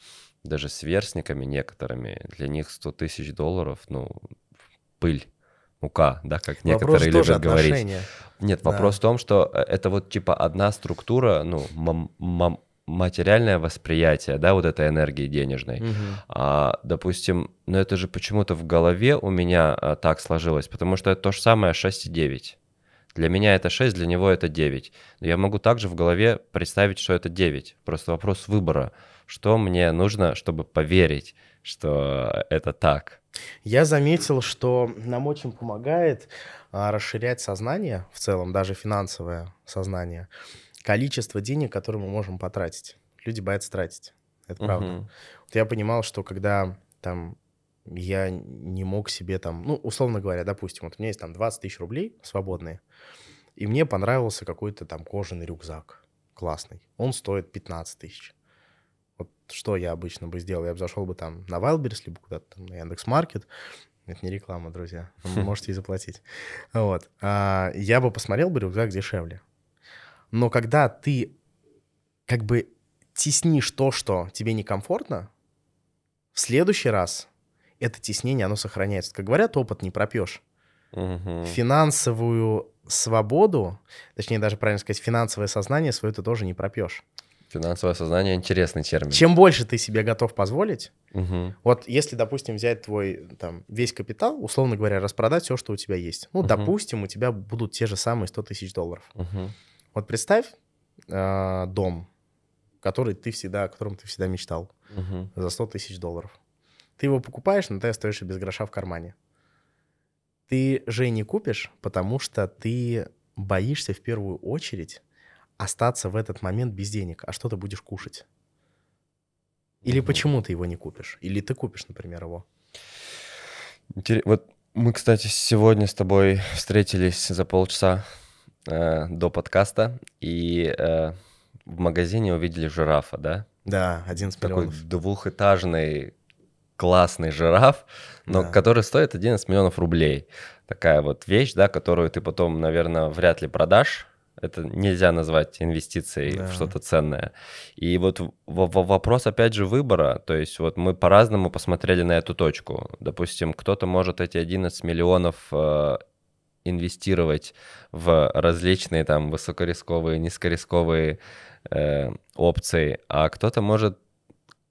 Speaker 1: даже с верстниками некоторыми, для них 100 тысяч долларов, ну, пыль, мука, да, как вопрос некоторые любят говорить. Отношения. Нет, да. вопрос в том, что э, это вот типа одна структура, ну, материальное восприятие, да, вот этой энергии денежной. Угу. А, допустим, но ну это же почему-то в голове у меня а, так сложилось, потому что это то же самое 6 и 9. Для меня это 6, для него это 9. Но я могу также в голове представить, что это 9. Просто вопрос выбора что мне нужно, чтобы поверить, что это
Speaker 2: так. Я заметил, что нам очень помогает а, расширять сознание в целом, даже финансовое сознание, количество денег, которые мы можем потратить. Люди боятся тратить. Это правда. Угу. Вот я понимал, что когда там я не мог себе там, ну, условно говоря, допустим, вот у меня есть там 20 тысяч рублей свободные, и мне понравился какой-то там кожаный рюкзак классный. Он стоит 15 тысяч что я обычно бы сделал? Я бы зашел бы там на Wildberries, либо куда-то там на Яндекс.Маркет. Это не реклама, друзья. Вы можете и заплатить. Вот. А, я бы посмотрел бы рюкзак дешевле. Но когда ты как бы теснишь то, что тебе некомфортно, в следующий раз это теснение, оно сохраняется. Как говорят, опыт не пропьешь. Угу. Финансовую свободу, точнее даже правильно сказать, финансовое сознание свое ты тоже не пропьешь. Финансовое осознание интересный термин. Чем больше ты себе готов позволить, угу. вот если, допустим, взять твой там весь капитал, условно говоря, распродать все, что у тебя есть. Ну, угу. допустим, у тебя будут те же самые 100 тысяч долларов. Угу. Вот представь э, дом, который ты всегда, о котором ты всегда мечтал, угу. за 100 тысяч долларов. Ты его покупаешь, но ты остаешься без гроша в кармане. Ты же не купишь, потому что ты боишься в первую очередь остаться в этот момент без денег, а что ты будешь кушать? Или mm-hmm. почему ты его не купишь? Или ты купишь, например, его?
Speaker 1: Вот мы, кстати, сегодня с тобой встретились за полчаса э, до подкаста, и э, в магазине увидели жирафа, да?
Speaker 2: Да, один из Такой
Speaker 1: двухэтажный классный жираф, но да. который стоит 11 миллионов рублей. Такая вот вещь, да, которую ты потом, наверное, вряд ли продашь, это нельзя назвать инвестицией да. в что-то ценное. И вот в, в, вопрос, опять же, выбора. То есть вот мы по-разному посмотрели на эту точку. Допустим, кто-то может эти 11 миллионов э, инвестировать в различные там высокорисковые, низкорисковые э, опции, а кто-то может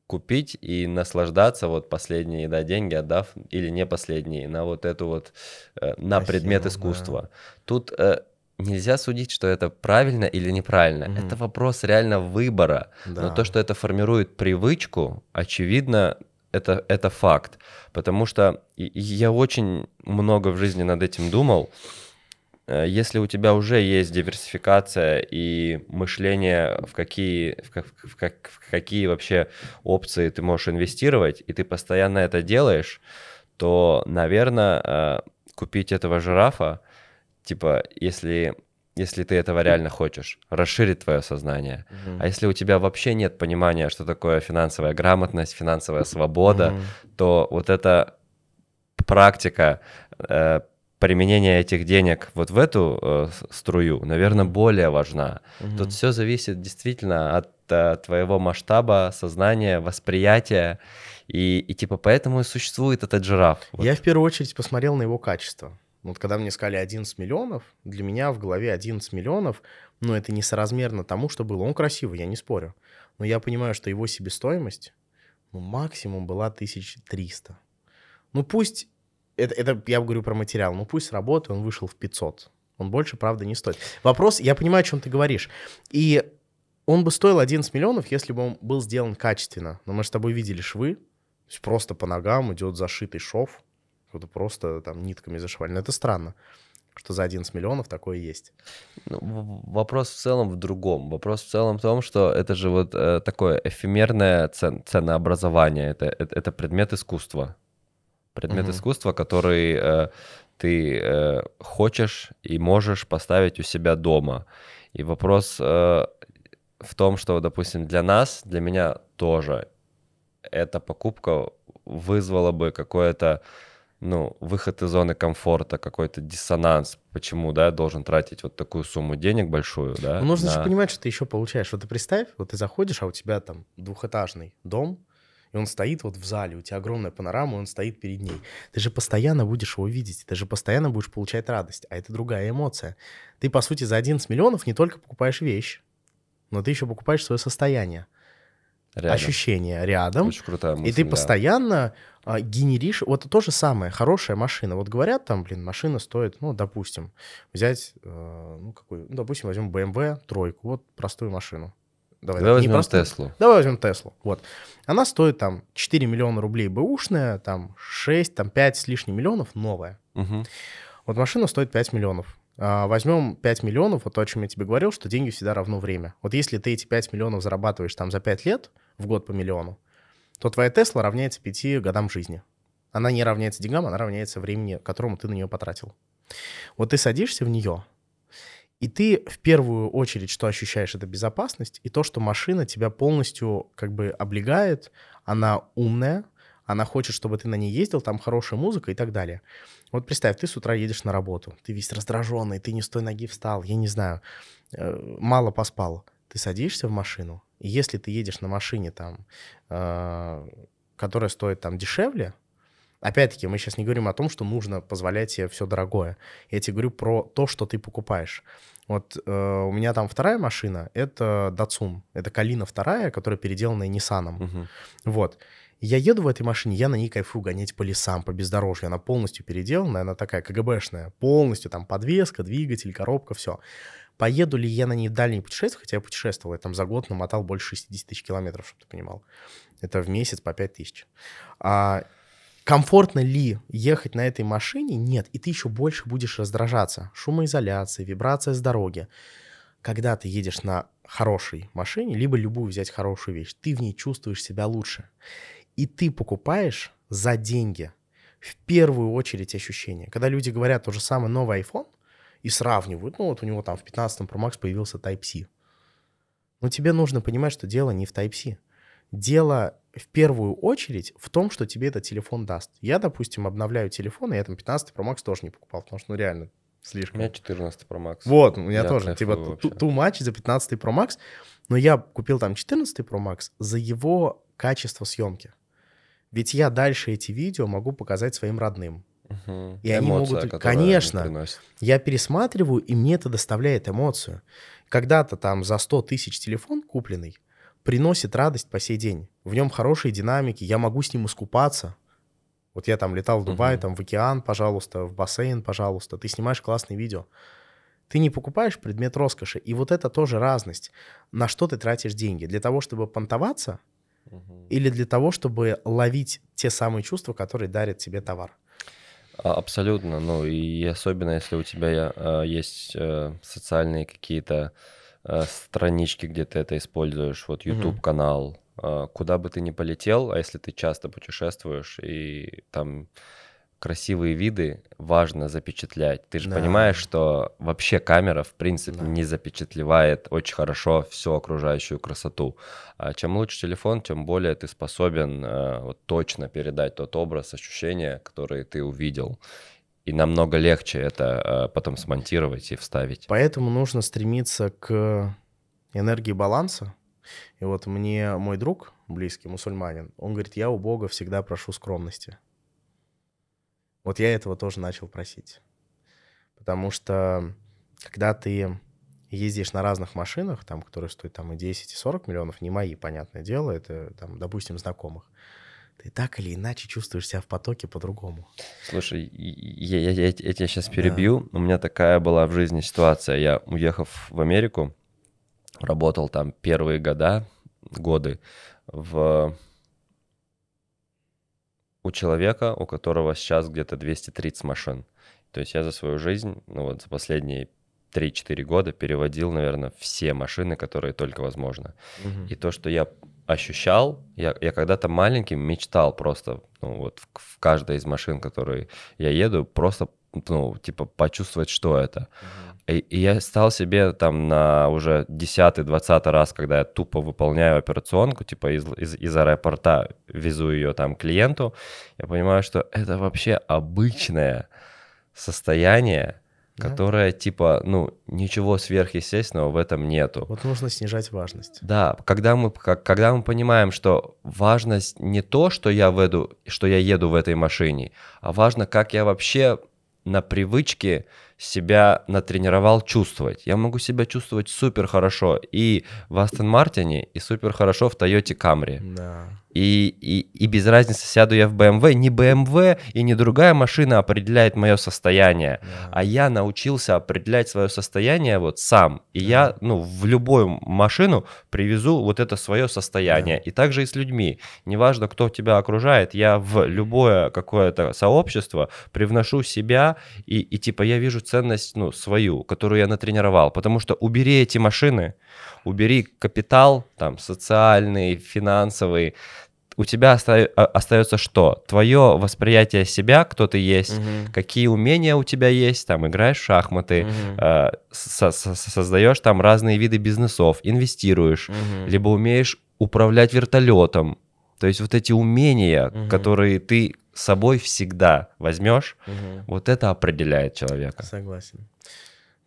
Speaker 1: купить и наслаждаться вот последние да, деньги отдав или не последние на вот эту вот э, на Спасибо, предмет искусства. Да. Тут э, нельзя судить, что это правильно или неправильно. mm Это вопрос реально выбора. Да. Но то, что это формирует привычку, очевидно, это, это факт. Потому что я очень много в жизни над этим думал. Э, если у тебя уже есть диверсификация и мышление, в какие, в, как, в, как, в какие вообще опции ты можешь инвестировать, и ты постоянно это делаешь, то, наверное, э, купить этого жирафа типа, если если ты этого реально хочешь, расширит твое сознание. Угу. А если у тебя вообще нет понимания, что такое финансовая грамотность, финансовая свобода, угу. то вот эта практика э, применения этих денег вот в эту э, струю, наверное, более важна. Угу. Тут все зависит действительно от э, твоего масштаба, сознания, восприятия. И, и типа поэтому и существует этот
Speaker 2: жираф. Вот. Я в первую очередь посмотрел на его качество. Вот когда мне сказали 11 миллионов, для меня в голове 11 миллионов, но ну, это несоразмерно тому, что было. Он красивый, я не спорю. Но я понимаю, что его себестоимость ну, максимум была 1300. Ну пусть, это, это я говорю про материал, ну пусть работа он вышел в 500. Он больше, правда, не стоит. Вопрос, я понимаю, о чем ты говоришь. И он бы стоил 11 миллионов, если бы он был сделан качественно. Но мы с тобой видели швы, просто по ногам идет зашитый шов, кто-то просто там нитками зашивали. Но это странно, что за 11 миллионов такое есть. Ну, вопрос в целом в другом. Вопрос в целом в том, что это же вот э,
Speaker 1: такое эфемерное цен, ценообразование. Это, это, это предмет искусства. Предмет угу. искусства, который э, ты э, хочешь и можешь поставить у себя дома. И вопрос э, в том, что, допустим, для нас, для меня тоже эта покупка вызвала бы какое-то ну, выход из зоны комфорта, какой-то диссонанс, почему, да, должен тратить вот такую сумму денег большую, да? Ну, нужно на... же понимать,
Speaker 2: что ты еще получаешь. Вот ты представь, вот ты заходишь, а у тебя там двухэтажный дом, и он стоит вот в зале, у тебя огромная панорама, и он стоит перед ней. Ты же постоянно будешь его видеть, ты же постоянно будешь получать радость, а это другая эмоция. Ты, по сути, за 11 миллионов не только покупаешь вещь, но ты еще покупаешь свое состояние. Рядом. Ощущение рядом. Очень крутая мысль, И ты да. постоянно а, генеришь, вот то же самое, хорошая машина. Вот говорят там, блин, машина стоит, ну, допустим, взять, э, ну, какую, ну, допустим, возьмем BMW эм тройку, вот простую машину. Давай, Давай возьмем просто... Теслу. Давай возьмем Теслу. Вот. Она стоит там 4 миллиона рублей бэушная, там 6, там 5 с лишним миллионов новая. Угу. Вот машина стоит 5 миллионов. А, возьмем 5 миллионов, вот то, о чем я тебе говорил, что деньги всегда равно время. Вот если ты эти 5 миллионов зарабатываешь там за 5 лет, в год по миллиону, то твоя Тесла равняется 5 годам жизни. Она не равняется деньгам, она равняется времени, которому ты на нее потратил. Вот ты садишься в нее, и ты в первую очередь, что ощущаешь, это безопасность, и то, что машина тебя полностью как бы облегает, она умная, она хочет, чтобы ты на ней ездил, там хорошая музыка и так далее. Вот представь, ты с утра едешь на работу, ты весь раздраженный, ты не с той ноги встал, я не знаю, э, мало поспал. Ты садишься в машину, если ты едешь на машине, там, э, которая стоит там дешевле, Опять-таки, мы сейчас не говорим о том, что нужно позволять себе все дорогое. Я тебе говорю про то, что ты покупаешь. Вот э, у меня там вторая машина, это Datsun. Это Калина вторая, которая переделанная Nissan. Угу. Вот. Я еду в этой машине, я на ней кайфую гонять по лесам, по бездорожью. Она полностью переделанная, она такая КГБшная. Полностью там подвеска, двигатель, коробка, все. Поеду ли я на ней в дальние путешествия, хотя я путешествовал, я там за год намотал больше 60 тысяч километров, чтобы ты понимал. Это в месяц по 5 тысяч. А, комфортно ли ехать на этой машине? Нет. И ты еще больше будешь раздражаться. Шумоизоляция, вибрация с дороги. Когда ты едешь на хорошей машине, либо любую взять хорошую вещь, ты в ней чувствуешь себя лучше. И ты покупаешь за деньги – в первую очередь ощущения. Когда люди говорят то же самое новый iPhone, и сравнивают. Ну, вот у него там в 15-м Pro Max появился Type-C. Но тебе нужно понимать, что дело не в Type-C. Дело в первую очередь в том, что тебе этот телефон даст. Я, допустим, обновляю телефон, и я там 15 Pro Max тоже не покупал, потому что ну реально слишком. У меня 14 Pro Max.
Speaker 1: Вот, у меня я тоже.
Speaker 2: Типа ту too за 15 Pro Max. Но я купил там 14 Pro Max за его качество съемки. Ведь я дальше эти видео могу показать своим родным. Угу. И Эмоция, они могут... Конечно, я пересматриваю, и мне это доставляет эмоцию. Когда-то там за 100 тысяч телефон купленный приносит радость по сей день. В нем хорошие динамики, я могу с ним искупаться. Вот я там летал в Дубай, угу. там в океан, пожалуйста, в бассейн, пожалуйста. Ты снимаешь классные видео. Ты не покупаешь предмет роскоши. И вот это тоже разность. На что ты тратишь деньги? Для того, чтобы понтоваться угу. или для того, чтобы ловить те самые чувства, которые дарит тебе товар?
Speaker 1: А, абсолютно, ну и особенно если у тебя э, есть э, социальные какие-то э, странички, где ты это используешь, вот YouTube канал, куда бы ты ни полетел, а если ты часто путешествуешь и там красивые виды важно запечатлять. Ты же да. понимаешь, что вообще камера, в принципе, да. не запечатлевает очень хорошо всю окружающую красоту. А чем лучше телефон, тем более ты способен э, вот, точно передать тот образ, ощущение, которые ты увидел. И намного легче это э, потом смонтировать и вставить.
Speaker 2: Поэтому нужно стремиться к энергии баланса. И вот мне мой друг, близкий мусульманин, он говорит, я у Бога всегда прошу скромности. Вот я этого тоже начал просить. Потому что когда ты ездишь на разных машинах, там, которые стоят там и 10, и 40 миллионов, не мои, понятное дело, это, там, допустим, знакомых, ты так или иначе чувствуешь себя в потоке по-другому.
Speaker 1: Слушай, я, я, я, я тебя сейчас перебью. Да. У меня такая была в жизни ситуация. Я, уехав в Америку, работал там первые года, годы в у человека, у которого сейчас где-то 230 машин. То есть я за свою жизнь, ну вот за последние 3-4 года переводил, наверное, все машины, которые только возможно. Угу. И то, что я ощущал, я, я когда-то маленьким мечтал просто, ну вот в, в каждой из машин, которые я еду, просто, ну, типа, почувствовать, что это. Угу. И, я стал себе там на уже 10-20 раз, когда я тупо выполняю операционку, типа из, из, из аэропорта везу ее там клиенту, я понимаю, что это вообще обычное состояние, да. которое типа, ну, ничего сверхъестественного в этом нету.
Speaker 2: Вот нужно снижать важность.
Speaker 1: Да, когда мы, как, когда мы понимаем, что важность не то, что я, веду, что я еду в этой машине, а важно, как я вообще на привычке себя натренировал чувствовать. Я могу себя чувствовать супер хорошо и в Астон Мартине, и супер хорошо в Тойоте Камри. Да и, и, и без разницы, сяду я в BMW, эм не BMW эм и не другая машина определяет мое состояние, yeah. а я научился определять свое состояние вот сам, и yeah. я, ну, в любую машину привезу вот это свое состояние, yeah. и также и с людьми, неважно, кто тебя окружает, я в любое какое-то сообщество привношу себя, и, и типа я вижу ценность, ну, свою, которую я натренировал, потому что убери эти машины, убери капитал, там, социальный, финансовый, у тебя оста- а, остается что? Твое восприятие себя, кто ты есть, угу. какие умения у тебя есть, там играешь в шахматы, угу. э, со- со- создаешь там разные виды бизнесов, инвестируешь, угу. либо умеешь управлять вертолетом. То есть вот эти умения, угу. которые ты собой всегда возьмешь, угу. вот это определяет человека.
Speaker 2: Согласен.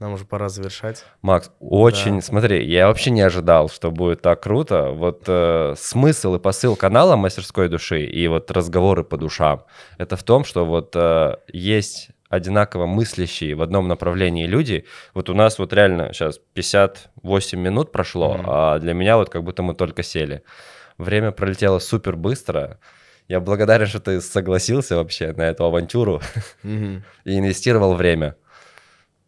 Speaker 2: Нам уже пора завершать.
Speaker 1: Макс, очень, да. смотри, я вообще не ожидал, что будет так круто. Вот э, смысл и посыл канала мастерской души и вот разговоры по душам, это в том, что вот э, есть одинаково мыслящие в одном направлении люди. Вот у нас вот реально сейчас 58 минут прошло, mm-hmm. а для меня вот как будто мы только сели. Время пролетело супер быстро. Я благодарен, что ты согласился вообще на эту авантюру mm-hmm. и инвестировал время.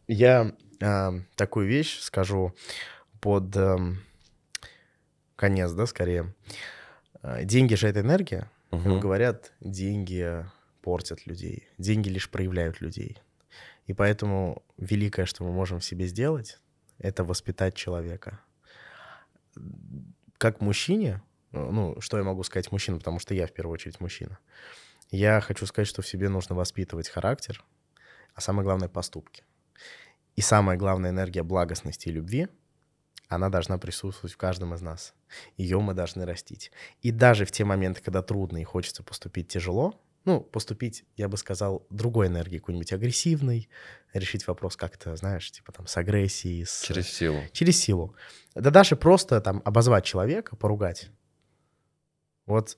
Speaker 2: Я Эм, такую вещь скажу под э, конец, да, скорее. Э, деньги же это энергия. Угу. Говорят, деньги портят людей. Деньги лишь проявляют людей. И поэтому великое, что мы можем в себе сделать, это воспитать человека. Как мужчине, э, ну, что я могу сказать мужчина, потому что я в первую очередь мужчина. Я хочу сказать, что в себе нужно воспитывать характер, а самое главное поступки. И самая главная энергия благостности и любви, она должна присутствовать в каждом из нас. Ее мы должны растить. И даже в те моменты, когда трудно и хочется поступить тяжело, ну, поступить, я бы сказал, другой энергией, какой-нибудь агрессивной, решить вопрос как-то, знаешь, типа там с агрессией. С... Через силу. Через силу. Да даже просто там обозвать человека, поругать. Вот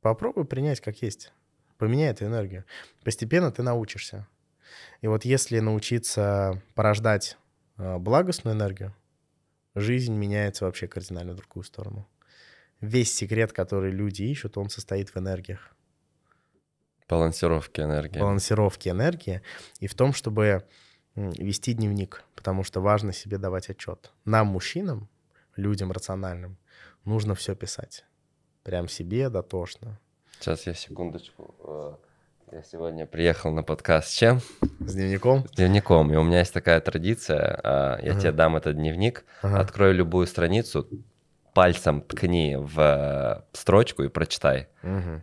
Speaker 2: попробуй принять как есть. Поменяй эту энергию. Постепенно ты научишься. И вот если научиться порождать э, благостную энергию, жизнь меняется вообще кардинально в другую сторону. Весь секрет, который люди ищут, он состоит в энергиях.
Speaker 1: Балансировки
Speaker 2: энергии. Балансировки энергии. И в том, чтобы вести дневник, потому что важно себе давать отчет. Нам, мужчинам, людям рациональным, нужно все писать. Прям себе дотошно. Сейчас я секундочку. Э, я сегодня
Speaker 1: приехал на подкаст с чем? С дневником? С дневником. И у меня есть такая традиция. А, я ага. тебе дам этот дневник. Ага. Открой любую страницу, пальцем ткни
Speaker 2: в э, строчку и прочитай. Угу.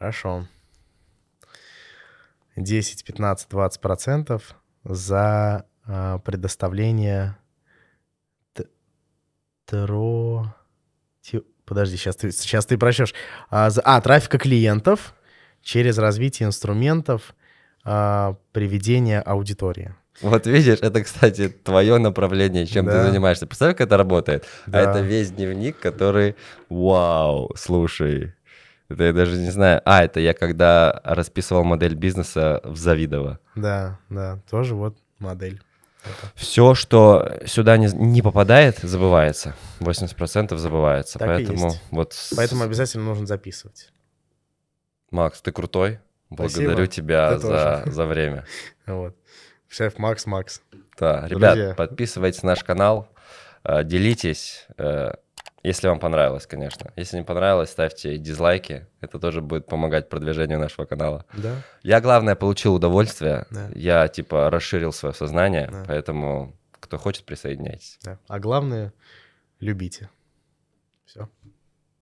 Speaker 2: Хорошо. 10, 15, 20 процентов за а, предоставление тро... Подожди, сейчас ты, сейчас ты прощешь. А, за... а, трафика клиентов через развитие инструментов э, а, приведения аудитории.
Speaker 1: Вот видишь, это, кстати, твое направление, чем да. ты занимаешься. Представь, как это работает. А да. А это весь дневник, который... Вау, слушай. Это я даже не знаю. А, это я когда расписывал модель бизнеса в Завидово.
Speaker 2: Да, да, тоже вот модель.
Speaker 1: Все, что сюда не, не попадает, забывается. 80% забывается. Так Поэтому, Вот... Поэтому
Speaker 2: обязательно нужно записывать.
Speaker 1: Макс, ты крутой. Благодарю Спасибо. тебя за, за время.
Speaker 2: Вот. Шеф Макс Макс. Да, ребят, Друзья.
Speaker 1: подписывайтесь на наш канал, э, делитесь, э, если вам понравилось, конечно. Если не понравилось, ставьте дизлайки. Это тоже будет помогать продвижению нашего канала. Да. Я, главное, получил удовольствие. Да. Я, типа, расширил свое сознание, да. поэтому
Speaker 2: кто хочет, присоединяйтесь. Да. А главное, любите.